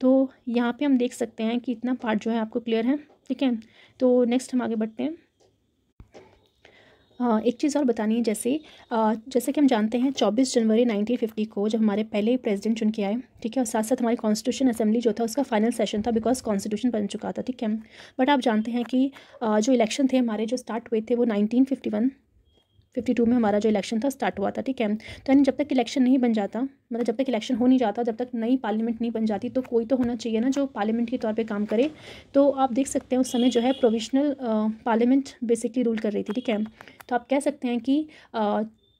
तो यहाँ पे हम देख सकते हैं कि इतना पार्ट जो है आपको क्लियर है ठीक है तो नेक्स्ट हम आगे बढ़ते हैं आ, एक चीज़ और बतानी है जैसे आ, जैसे कि हम जानते हैं 24 जनवरी 1950 को जब हमारे पहले प्रेसिडेंट चुन के आए ठीक है और साथ साथ हमारी कॉन्स्टिट्यूशन असेंबली जो था उसका फाइनल सेशन था बिकॉज कॉन्स्टिट्यूशन बन चुका था ठीक है बट आप जानते हैं कि आ, जो इलेक्शन थे हमारे जो स्टार्ट हुए थे वो नाइनटीन फिफ्टी टू में हमारा जो इलेक्शन था स्टार्ट हुआ था ठीक है तो यानी जब तक इलेक्शन नहीं बन जाता मतलब जब तक इलेक्शन हो नहीं जाता जब तक नई पार्लियामेंट नहीं बन जाती तो कोई तो होना चाहिए ना जो पार्लियामेंट के तौर पे काम करे तो आप देख सकते हैं उस समय जो है प्रोविशनल पार्लियामेंट बेसिकली रूल कर रही थी ठीक है तो आप कह सकते हैं कि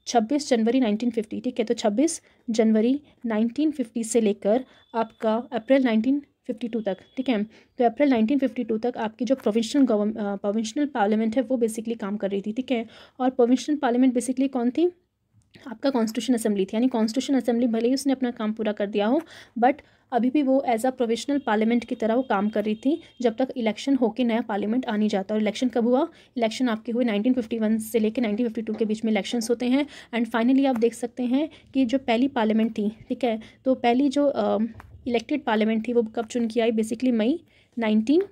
छब्बीस जनवरी फिफ्टी ठीक है तो छब्बीस जनवरी फिफ्टी से लेकर आपका अप्रैल नाइनटीन टू तक ठीक है तो अप्रैल 1952 तक आपकी जो प्रोविंशनल प्रोविंशनल पार्लियामेंट है वो बेसिकली काम कर रही थी ठीक है और प्रोविंशनल पार्लियामेंट बेसिकली कौन थी आपका कॉन्स्टिट्यूशन असेंबली थी यानी कॉन्स्टिट्यूशन असेंबली भले ही उसने अपना काम पूरा कर दिया हो बट अभी भी वो एज अ प्रोविशनल पार्लियामेंट की तरह वो काम कर रही थी जब तक इलेक्शन होकर नया पार्लियामेंट आ नहीं जाता और इलेक्शन कब हुआ इलेक्शन आपके हुए 1951 से लेकर 1952 के बीच में इलेक्शंस होते हैं एंड फाइनली आप देख सकते हैं कि जो पहली पार्लियामेंट थी ठीक है तो पहली जो इलेक्टेड पार्लियामेंट थी वो कब चुन की आई basically May nineteen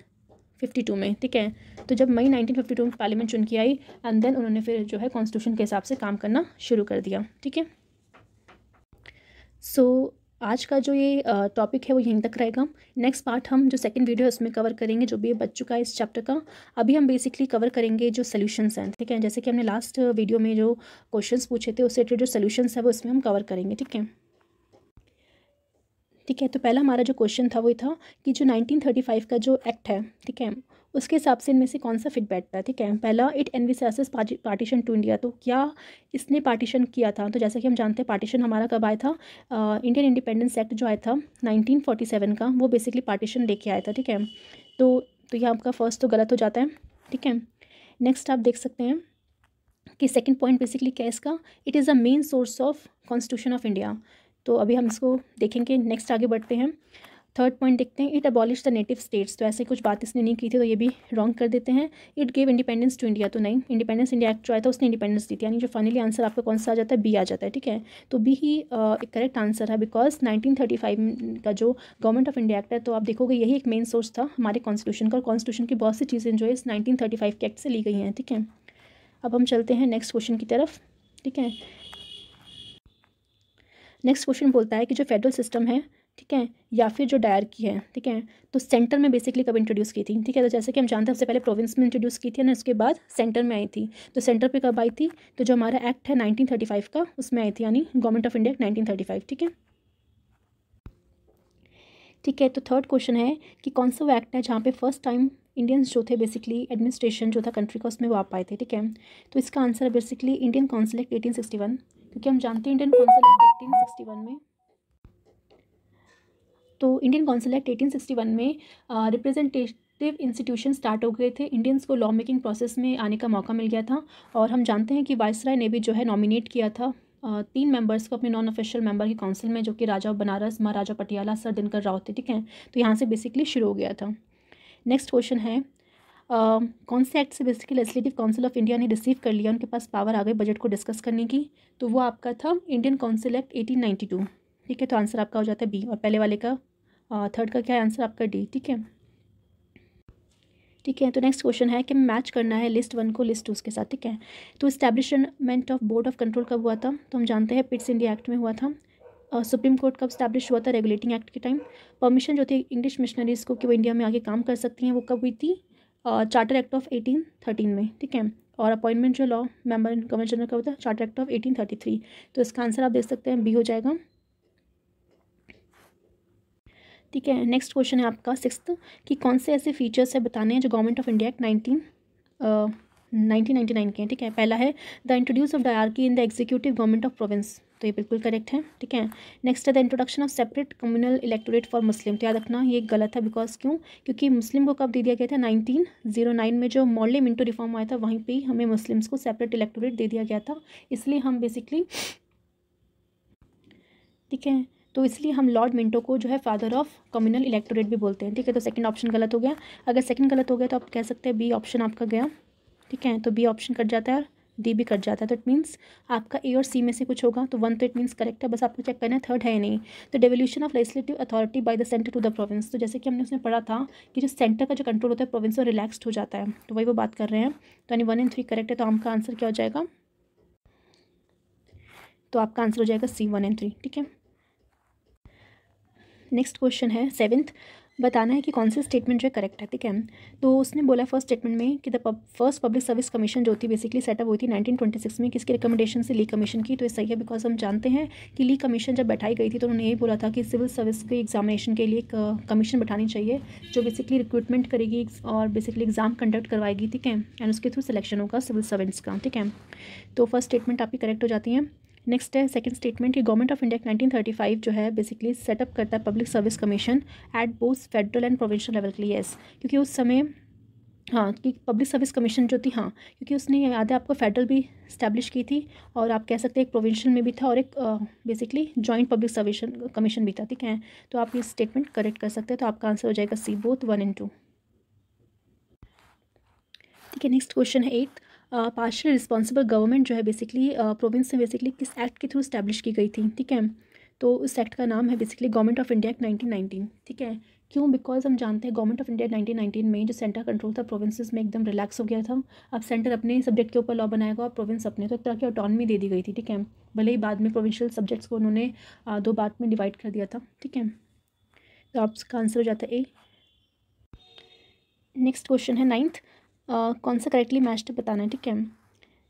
fifty two में ठीक है तो जब मई नाइनटीन फिफ्टी टू में पार्लियामेंट चुन की आई एंड देन उन्होंने फिर जो है कॉन्स्टिट्यूशन के हिसाब से काम करना शुरू कर दिया ठीक है सो आज का जो ये टॉपिक है वो यहीं तक रहेगा नेक्स्ट पार्ट हम जो सेकंड वीडियो है उसमें कवर करेंगे जो भी ये बच चुका है इस चैप्टर का अभी हम बेसिकली कवर करेंगे जो सोल्यूशंस हैं ठीक है जैसे कि हमने लास्ट वीडियो में जो क्वेश्चंस पूछे थे उससे रिलेटेड जो सॉल्यूशंस है वो इसमें हम कवर करेंगे ठीक है ठीक है तो पहला हमारा जो क्वेश्चन था वो था कि जो 1935 का जो एक्ट है ठीक है उसके हिसाब से इनमें से कौन सा फिट बैठता है ठीक है पहला it envisages partition to India तो क्या इसने पार्टीशन किया था तो जैसा कि हम जानते हैं पार्टीशन हमारा कब आया था इंडियन इंडिपेंडेंस एक्ट जो आया था 1947 का वो बेसिकली पार्टीशन लेके आया था ठीक है तो तो यह आपका फर्स्ट तो गलत हो जाता है ठीक है नेक्स्ट आप देख सकते हैं कि सेकेंड पॉइंट बेसिकली क्या है इसका it is a main source of constitution of India तो अभी हम इसको देखेंगे नेक्स्ट आगे बढ़ते हैं थर्ड पॉइंट देखते हैं it abolish the native states तो ऐसे कुछ बात इसने नहीं की थी तो ये भी रॉन्ग कर देते हैं it gave independence to India तो नहीं इंडिपेंडेंस इंडिया एक्ट जो आया था उसने इंडिपेंडेंस दी थी यानी जो फाइनली आंसर आपका कौन सा आ जाता है बी आ जाता है ठीक है तो बी ही एक करेक्ट आंसर है बिकॉज नाइनटीन का जो गवर्नमेंट ऑफ इंडिया एक्ट है तो आप देखोगे यही एक मेन सोर्स था हमारे कॉन्स्टिट्यूशन का और कॉन्स्टिट्यूशन की बहुत सी चीज़ें जो है इस नाइनटीन के एक्ट से ली गई हैं ठीक है अब हम चलते हैं नेक्स्ट क्वेश्चन की तरफ ठीक है नेक्स्ट क्वेश्चन बोलता है कि जो फेडरल सिस्टम है ठीक है या फिर जो डायर की है ठीक है तो सेंटर में बेसिकली कब इंट्रोड्यूस की थी ठीक है तो जैसे कि हम जानते हैं सबसे पहले प्रोविंस में इंट्रोड्यूस की थी ना उसके बाद सेंटर में आई थी तो सेंटर पे कब आई थी तो जो हमारा एक्ट है 1935 का उसमें आई थी यानी गवर्नमेंट ऑफ इंडिया नाइनटीन 1935 ठीक है ठीक है तो थर्ड क्वेश्चन है कि कौन सा वो एक्ट है जहाँ पे फर्स्ट टाइम इंडियंस जो थे बेसिकली एडमिनिस्ट्रेशन जो था कंट्री का उसमें वो आ पाए थे ठीक है तो इसका आंसर है basically Indian council act eighteen sixty one क्योंकि हम जानते हैं इंडियन काउंसिल एक्ट एटीन में तो इंडियन काउंसिल एक्ट वन में रिप्रेजेंटेटिव इंस्टीट्यूशन स्टार्ट हो गए थे इंडियंस को लॉ मेकिंग प्रोसेस में आने का मौका मिल गया था और हम जानते हैं कि वायसराय ने भी जो है नॉमिनेट किया था uh, तीन मेंबर्स को अपने नॉन ऑफिशियल मेंबर की काउंसिल में जो कि राजा बनारस महाराजा पटियाला सर दिनकर राव थे ठीक है तो यहाँ से बेसिकली शुरू हो गया था नेक्स्ट क्वेश्चन है कौन से एक्ट से basically legislative council of India ने रिसीव कर लिया उनके पास पावर आ गई बजट को डिस्कस करने की तो वो आपका था इंडियन काउंसिल एक्ट एटीन ठीक है तो आंसर आपका हो जाता है बी और पहले वाले का थर्ड का क्या है आंसर आपका डी ठीक है ठीक है तो नेक्स्ट क्वेश्चन है कि मैच करना है लिस्ट वन को लिस्ट टू के साथ ठीक है तो establishment of board of control कब हुआ था तो हम जानते हैं पिट्स इंडिया एक्ट में हुआ था सुप्रीम कोर्ट कब स्टैब्लिश हुआ था रेगुलेटिंग एक्ट के टाइम परमिशन जो थी इंग्लिश मिशनरीज़ को कि वो इंडिया में आगे काम कर सकती हैं वो कब हुई थी charter act of eighteen thirteen में ठीक है और अपॉइंटमेंट जो law member in governor general का होता है charter act of eighteen thirty three तो इसका आंसर आप देख सकते हैं बी हो जाएगा ठीक है नेक्स्ट क्वेश्चन है आपका सिक्स कि कौन से ऐसे फीचर्स है बताने हैं जो government of India act nineteen nineteen ninety nine के हैं ठीक है पहला है the introduce of dyarchy in the executive government of province तो ये बिल्कुल करेक्ट है ठीक है नेक्स्ट है the introduction of separate communal electorate for Muslim तो याद रखना ये गलत है बिकॉज क्यों क्योंकि मुस्लिम को कब दे दिया गया था नाइनटीन जीरो नाइन में जो मॉडले मिंटो रिफॉर्म आया था वहीं पर हमें मुस्लिम्स को सेपरेट इलेक्टोरेट दे दिया गया था इसलिए हम बेसिकली ठीक है तो इसलिए हम लॉर्ड मिंटो को जो है फादर ऑफ कम्युनल इलेक्टोरेट भी बोलते हैं ठीक है तो सेकंड ऑप्शन गलत हो गया अगर सेकंड गलत हो गया तो आप कह सकते हैं बी ऑप्शन आपका गया ठीक है तो बी ऑप्शन कट जाता है डी भी कट जाता है तो इट मीन्स आपका ए और सी में से कुछ होगा तो वन तो इट मीन्स करेक्ट है बस आपको चेक करना है थर्ड है नहीं तो devolution of legislative authority by the centre to the province तो जैसे कि हमने उसमें पढ़ा था कि जो सेंटर का जो कंट्रोल होता है प्रोविंस वो रिलैक्सड हो जाता है तो वही वो बात कर रहे हैं तो यानी वन एंड थ्री करेक्ट है तो आपका आंसर क्या हो जाएगा तो आपका आंसर हो जाएगा सी वन एंड थ्री ठीक है नेक्स्ट क्वेश्चन है सेवेंथ बताना है कि कौन से स्टेटमेंट जो है करेक्ट है ठीक है तो उसने बोला फर्स्ट स्टेटमेंट में कि the first public service commission जो थी बेसिकली सेटअप हुई थी 1926 में किसकी रिकमेंडेशन से ली कमीशन की तो ये सही है बिकॉज हम जानते हैं कि ली कमीशन जब बैठाई गई थी तो उन्होंने यही बोला था कि सिविल सर्विस के एग्जामिनेशन के लिए एक कमीशन बैठानी चाहिए जो बेसिकली रिक्रूटमेंट करेगी और बेसिकली एग्ज़ाम कंडक्ट करवाएगी ठीक है एंड उसके थ्रू सिलेक्शन होगा सिविल सर्वेंट्स का ठीक है तो फर्स्ट स्टेटमेंट आपकी करेक्ट हो जाती है नेक्स्ट है सेकंड स्टेटमेंट कि गवर्नमेंट ऑफ इंडिया 1935 जो है बेसिकली सेटअप करता है public service commission at both federal and provincial level के लिए यस क्योंकि उस समय हाँ कि पब्लिक सर्विस कमीशन जो थी हाँ क्योंकि उसने याद है आपको फेडरल भी स्टैब्लिश की थी और आप कह सकते हैं एक प्रोविंशियल में भी था और एक basically joint public service commission भी था ठीक है तो आप ये स्टेटमेंट करेक्ट कर सकते हैं तो आपका आंसर हो जाएगा C both one and two ठीक है नेक्स्ट क्वेश्चन है एट पार्शल रिस्पॉन्सिबल गवर्नमेंट जो है बेसिकली प्रोविंस में बेसिकली किस एक्ट के थ्रू स्टैब्लिश की गई थी ठीक है तो उस एक्ट का नाम है basically government of India act nineteen ठीक है क्यों बिकॉज हम जानते हैं गवर्नमेंट ऑफ इंडिया नाइनटीन में जो सेंटर कंट्रोल था प्रोविंसेस में एकदम रिलैक्स हो गया था अब सेंटर अपने सब्जेक्ट के ऊपर लॉ बनाएगा और प्रोविंस अपने तो एक तरह की ऑटोनमी दे दी गई थी ठीक है भले ही बाद में प्रोविंशियल सब्जेक्ट्स को उन्होंने दो बात में डिवाइड कर दिया था ठीक है तो आपका आंसर हो जाता है ए नेक्स्ट क्वेश्चन है नाइन्थ आ, कौन सा करेक्टली मैच्ड बताना है ठीक है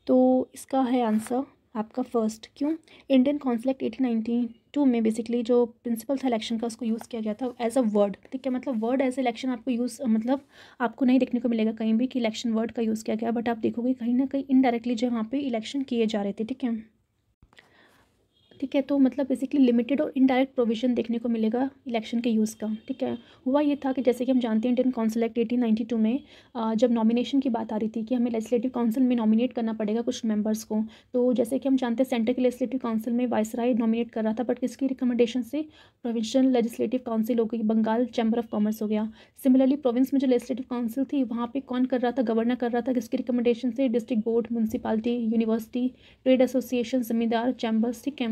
तो इसका है आंसर आपका फर्स्ट क्यों Indian act eighteen ninety two में बेसिकली जो प्रिंसिपल था इलेक्शन का उसको यूज़ किया गया था एज अ वर्ड ठीक है मतलब वर्ड एज इलेक्शन आपको यूज़ मतलब आपको नहीं देखने को मिलेगा कहीं भी कि इलेक्शन वर्ड का यूज़ किया गया बट आप देखोगे कहीं ना कहीं इनडायरेक्टली जो वहाँ पे इलेक्शन किए जा रहे थे ठीक है ठीक है तो मतलब बेसिकली लिमिटेड और इनडायरेक्ट प्रोविजन देखने को मिलेगा इलेक्शन के यूज़ का ठीक है हुआ ये था कि जैसे कि हम जानते हैं Indian council act eighteen ninety two में जब नॉमिनेशन की बात आ रही थी कि हमें लेजिस्लेटिव काउंसिल में नॉमिनेट करना पड़ेगा कुछ मेंबर्स को तो जैसे कि हम जानते हैं सेंटर के लेजिस्लेटिव काउंसिल में राय नॉमिनेट कर रहा था बट किसकी रिकमेंडेशन से प्रोविंशनल लेजिस्लेटिव काउंसिल हो गई बंगाल चैम्बर ऑफ कॉमर्स हो गया सिमिलरली प्रोविंस में जो लेजिस्लेटिव काउंसिल थी वहाँ पर कौन कर रहा था गवर्नर कर रहा था किसकी रिकमेंडेशन से district board municipality university trade association zamindar chambers ठीक है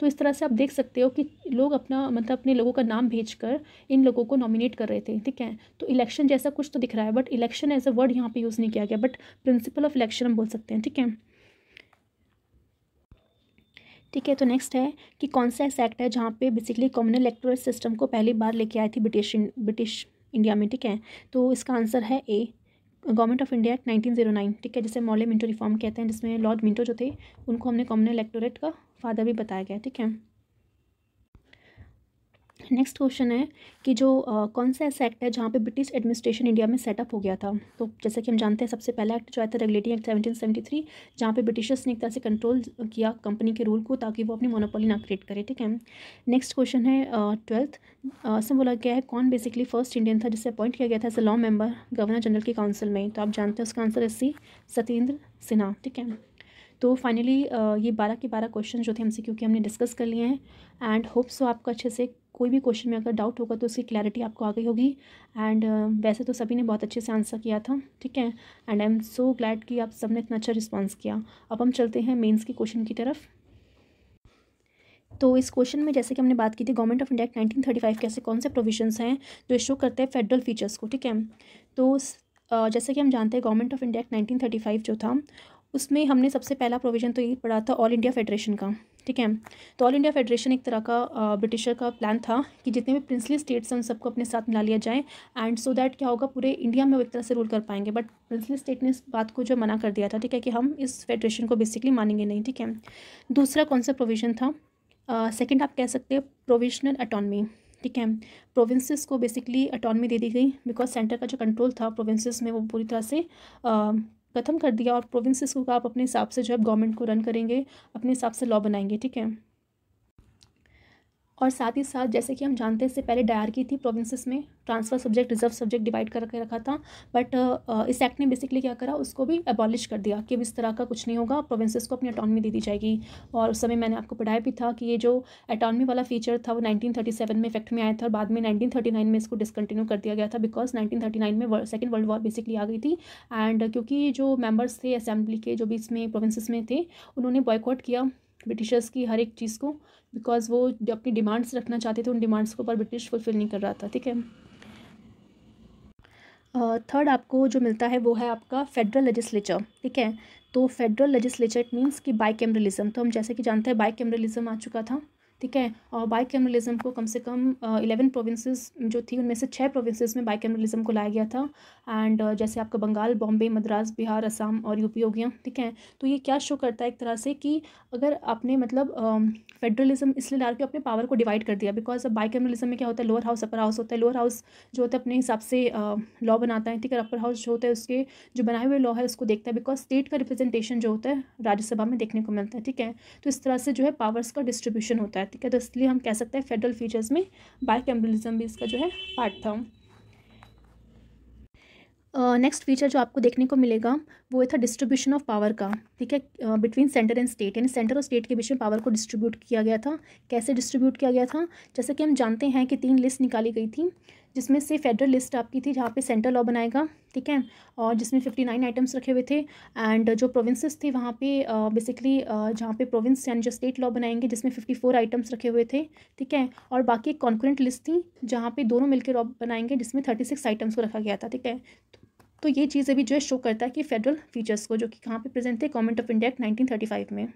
तो इस तरह से आप देख सकते हो कि लोग अपना मतलब अपने लोगों का नाम भेज कर इन लोगों को नॉमिनेट कर रहे थे ठीक है तो इलेक्शन जैसा कुछ तो दिख रहा है but election as a word यहाँ पे यूज़ नहीं किया गया बट प्रिंसिपल ऑफ इलेक्शन हम बोल सकते हैं ठीक है ठीक है तो नेक्स्ट है कि कौन सा ऐसा एक्ट है जहाँ पे बेसिकली कॉमनल इलेक्टोरल सिस्टम को पहली बार लेके आई थी ब्रिटिश ब्रिटिश इंडिया में ठीक है तो इसका आंसर है A government of India act 1909 ठीक है जिसे मॉले मिंटो रिफॉर्म कहते हैं जिसमें लॉर्ड मिंटो जो थे उनको हमने कॉमन इलेक्टोरेट का फादर भी बताया गया ठीक है नेक्स्ट क्वेश्चन है कि जो आ, कौन सा ऐसा एक्ट है जहाँ पे ब्रिटिश एडमिनिस्ट्रेशन इंडिया में सेटअप हो गया था तो जैसा कि हम जानते हैं सबसे पहला एक्ट जो आया था regulating act seventeen seventy three जहाँ पर ब्रिटिशर्स ने एक तरह से कंट्रोल किया कंपनी के रूल को ताकि वो अपनी मोनोपोली ना क्रिएट करे ठीक है नेक्स्ट क्वेश्चन है ट्वेल्थ से बोला गया है कौन बेसिकली फर्स्ट इंडियन था जिसे अपॉइंट किया गया था as a law member governor general की काउंसिल में तो आप जानते हैं उसका answer S C Satyendra Sinha ठीक है तो फाइनली ये बारह के बारह क्वेश्चन जो थे हमसे क्योंकि हमने डिस्कस कर लिए हैं एंड होप सो आपको अच्छे से कोई भी क्वेश्चन में अगर डाउट होगा तो उसकी क्लैरिटी आपको आ गई होगी एंड uh, वैसे तो सभी ने बहुत अच्छे से आंसर किया था ठीक है and I am so glad कि आप सब ने इतना अच्छा रिस्पॉन्स किया अब हम चलते हैं मेन्स के क्वेश्चन की तरफ तो इस क्वेश्चन में जैसे कि हमने बात की थी government of India act nineteen thirty five के ऐसे कौन से प्रोविजंस हैं जो शो करते हैं फेडरल फीचर्स को ठीक है तो uh, जैसे कि हम जानते हैं government of India nineteen thirty five जो था उसमें हमने सबसे पहला प्रोविज़न तो ये पढ़ा था ऑल इंडिया फेडरेशन का ठीक है तो ऑल इंडिया फेडरेशन एक तरह का ब्रिटिशर का प्लान था कि जितने भी प्रिंसली स्टेट्स हैं उन सबको अपने साथ मिला लिया जाए एंड सो दैट क्या होगा पूरे इंडिया में वो एक तरह से रूल कर पाएंगे बट प्रिंसली स्टेट ने इस बात को जो मना कर दिया था ठीक है कि हम इस फेडरेशन को बेसिकली मानेंगे नहीं ठीक है दूसरा कौन सा प्रोविज़न था सेकेंड uh, आप कह सकते हैं प्रोविजनल अटोनमी ठीक है प्रोविंसेस को बेसिकली अटोनमी दे दी गई बिकॉज सेंटर का जो कंट्रोल था प्रोविंसेस में वो पूरी तरह से uh, ख़त्म कर दिया और प्रोविंसेस को आप अपने हिसाब से जो है गवर्नमेंट को रन करेंगे अपने हिसाब से लॉ बनाएंगे ठीक है और साथ ही साथ जैसे कि हम जानते हैं इससे पहले डायर की थी प्रोविंसेस में transfer subject reserve subject divide करके रखा था बट इस एक्ट ने बेसिकली क्या करा उसको भी एबॉलिश कर दिया कि अब इस तरह का कुछ नहीं होगा प्रोविंसेस को अपनी अटॉनमी दे दी जाएगी और उस समय मैंने आपको पढ़ाया भी था कि ये जो अटॉनमी वाला फीचर था वो नाइनटीन में इफेक्ट में आया था और बाद में नाइनटीन में इसको डिसकंटिन्यू कर दिया गया था बिकॉज नाइनटीन में सेकेंड वर्ल्ड वॉर बेसिकली आ गई थी एंड क्योंकि जो मेम्बर्स थे असेंबली के जो भी इसमें प्रोविंसेस में थे उन्होंने बॉयकॉट किया ब्रिटिशर्स की हर एक चीज़ को बिकॉज वो जो अपनी डिमांड्स रखना चाहते थे उन डिमांड्स को ऊपर ब्रिटिश फुलफिल नहीं कर रहा था ठीक है थर्ड uh, आपको जो मिलता है वो है आपका फेडरल लेजिस्लेचर ठीक है तो फेडरल लेजिस्लेचर इट मीन्स कि बाई तो हम जैसे कि जानते हैं बाई आ चुका था ठीक है और बाई कैमरलिज्म को कम से कम इलेवन प्रोविंसेस जो थी उनमें से छः प्रोविंसेस में बाई कैमरलिज्म को लाया गया था एंड जैसे आपका बंगाल बॉम्बे मद्रास बिहार असम और यूपी हो गया ठीक है तो ये क्या शो करता है एक तरह से कि अगर आपने मतलब फेडरलिज्म इसलिए डाल के अपने पावर को डिवाइड कर दिया बिकॉज अब बाई कैमरलिज्म में क्या होता है लोअर हाउस अपर हाउस होता है लोअर हाउस जो होता है अपने हिसाब से लॉ बनाता है ठीक है अपर हाउस जो होता है उसके जो बनाए हुए लॉ है उसको देखता है बिकॉज स्टेट का रिप्रेजेंटेशन जो होता है राज्यसभा में देखने को मिलता है ठीक है तो इस तरह से जो है पावर्स का डिस्ट्रीब्यूशन होता है जाती है तो इसलिए हम कह सकते हैं फेडरल फीचर्स में बाई कैम्बलिज्म भी इसका जो है पार्ट था नेक्स्ट uh, फीचर जो आपको देखने को मिलेगा वो था डिस्ट्रीब्यूशन ऑफ पावर का ठीक है बिटवीन सेंटर एंड स्टेट यानी सेंटर और स्टेट के बीच में पावर को डिस्ट्रीब्यूट किया गया था कैसे डिस्ट्रीब्यूट किया गया था जैसे कि हम जानते हैं कि तीन लिस्ट निकाली गई थी जिसमें से फेडरल लिस्ट आपकी थी जहाँ पे सेंट्रल लॉ बनाएगा ठीक है और जिसमें फिफ्टी नाइन आइटम्स रखे हुए थे एंड जो प्रोविंसेस थे वहाँ पे बेसिकली जहाँ पे प्रोविंस यानी जो स्टेट लॉ बनाएंगे जिसमें फिफ्टी फोर आइटम्स रखे हुए थे ठीक है और बाकी एक कॉन्क्रेंट लिस्ट थी जहाँ पे दोनों मिलकर लॉ बनाएंगे जिसमें थर्टी सिक्स आइटम्स को रखा गया था ठीक है तो ये चीज़ें भी जो है शो करता है कि फेडरल फीचर्स को जो कि कहाँ पे प्रेजेंट थे government of India act five में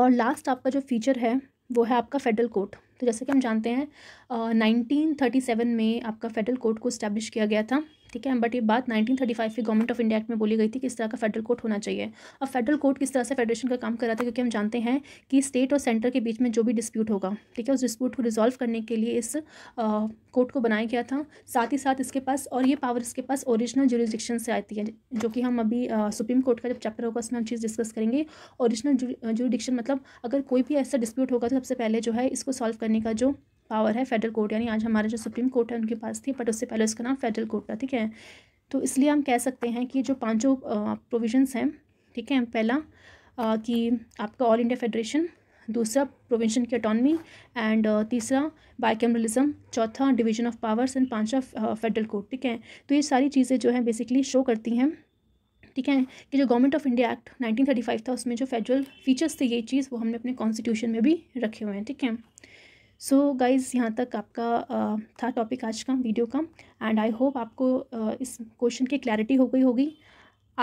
और लास्ट आपका जो फीचर है वो है आपका फेडरल कोर्ट तो जैसे कि हम जानते हैं नाइनटीन थर्टी सेवन में आपका फेडरल कोर्ट को इस्टेब्लिश किया गया था ठीक है बट ये बात 1935 की गवर्नमेंट ऑफ इंडिया एक्ट में बोली गई थी कि इस तरह का फेडरल कोर्ट होना चाहिए अब फेडरल कोर्ट किस तरह से फेडरेशन का काम कर रहा था क्योंकि हम जानते हैं कि स्टेट और सेंटर के बीच में जो भी डिस्प्यूट होगा ठीक है उस डिस्प्यूट को रिजॉल्व करने के लिए इस कोर्ट को बनाया गया था साथ ही साथ इसके पास और ये पावर इसके पास ओरिजिनल जुरिस्डिक्शन से आती है जो कि हम अभी सुप्रीम कोर्ट का जब चैप्टर होगा उसमें हम चीज़ डिस्कस करेंगे ओरिजिनल जुरिडिक्शन मतलब अगर कोई भी ऐसा डिस्प्यूट होगा तो सबसे पहले जो है इसको सॉल्व करने का जो पावर है फेडरल कोर्ट यानी आज हमारा जो सुप्रीम कोर्ट है उनके पास थी बट उससे पहले उसका नाम फेडरल कोर्ट था ठीक है तो इसलिए हम कह सकते हैं कि जो पांचों प्रोविजंस हैं ठीक है पहला आ, कि आपका ऑल इंडिया फेडरेशन दूसरा प्रोविंशन की अटोनमी एंड तीसरा बाइकमरलिज्म चौथा डिवीजन ऑफ पावर्स एंड पांचवा फेडरल कोर्ट ठीक है तो ये सारी चीज़ें जो हैं बेसिकली शो करती हैं ठीक है कि जो गवर्नमेंट ऑफ इंडिया एक्ट 1935 था उसमें जो फेडरल फीचर्स थे ये चीज़ वो हमने अपने कॉन्स्टिट्यूशन में भी रखे हुए हैं ठीक है सो गाइज़ यहाँ तक आपका uh, था टॉपिक आज का वीडियो का एंड आई होप आपको uh, इस क्वेश्चन की क्लैरिटी हो गई होगी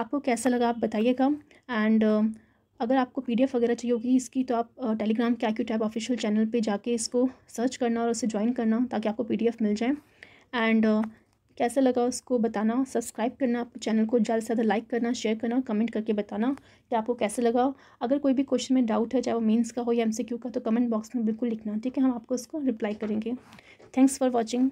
आपको कैसा लगा आप बताइएगा एंड अगर आपको पीडीएफ वगैरह चाहिए होगी इसकी तो आप टेलीग्राम के आई टैब ऑफिशियल चैनल पे जाके इसको सर्च करना और उसे ज्वाइन करना ताकि आपको पीडीएफ मिल जाए एंड कैसा लगा उसको बताना सब्सक्राइब करना आपके चैनल को ज़्यादा से ज़्यादा लाइक करना शेयर करना कमेंट करके बताना कि आपको कैसे लगा अगर कोई भी क्वेश्चन में डाउट है चाहे वो मीन्स का हो या एम का तो कमेंट बॉक्स में बिल्कुल लिखना ठीक है हम आपको उसको रिप्लाई करेंगे थैंक्स फॉर वॉचिंग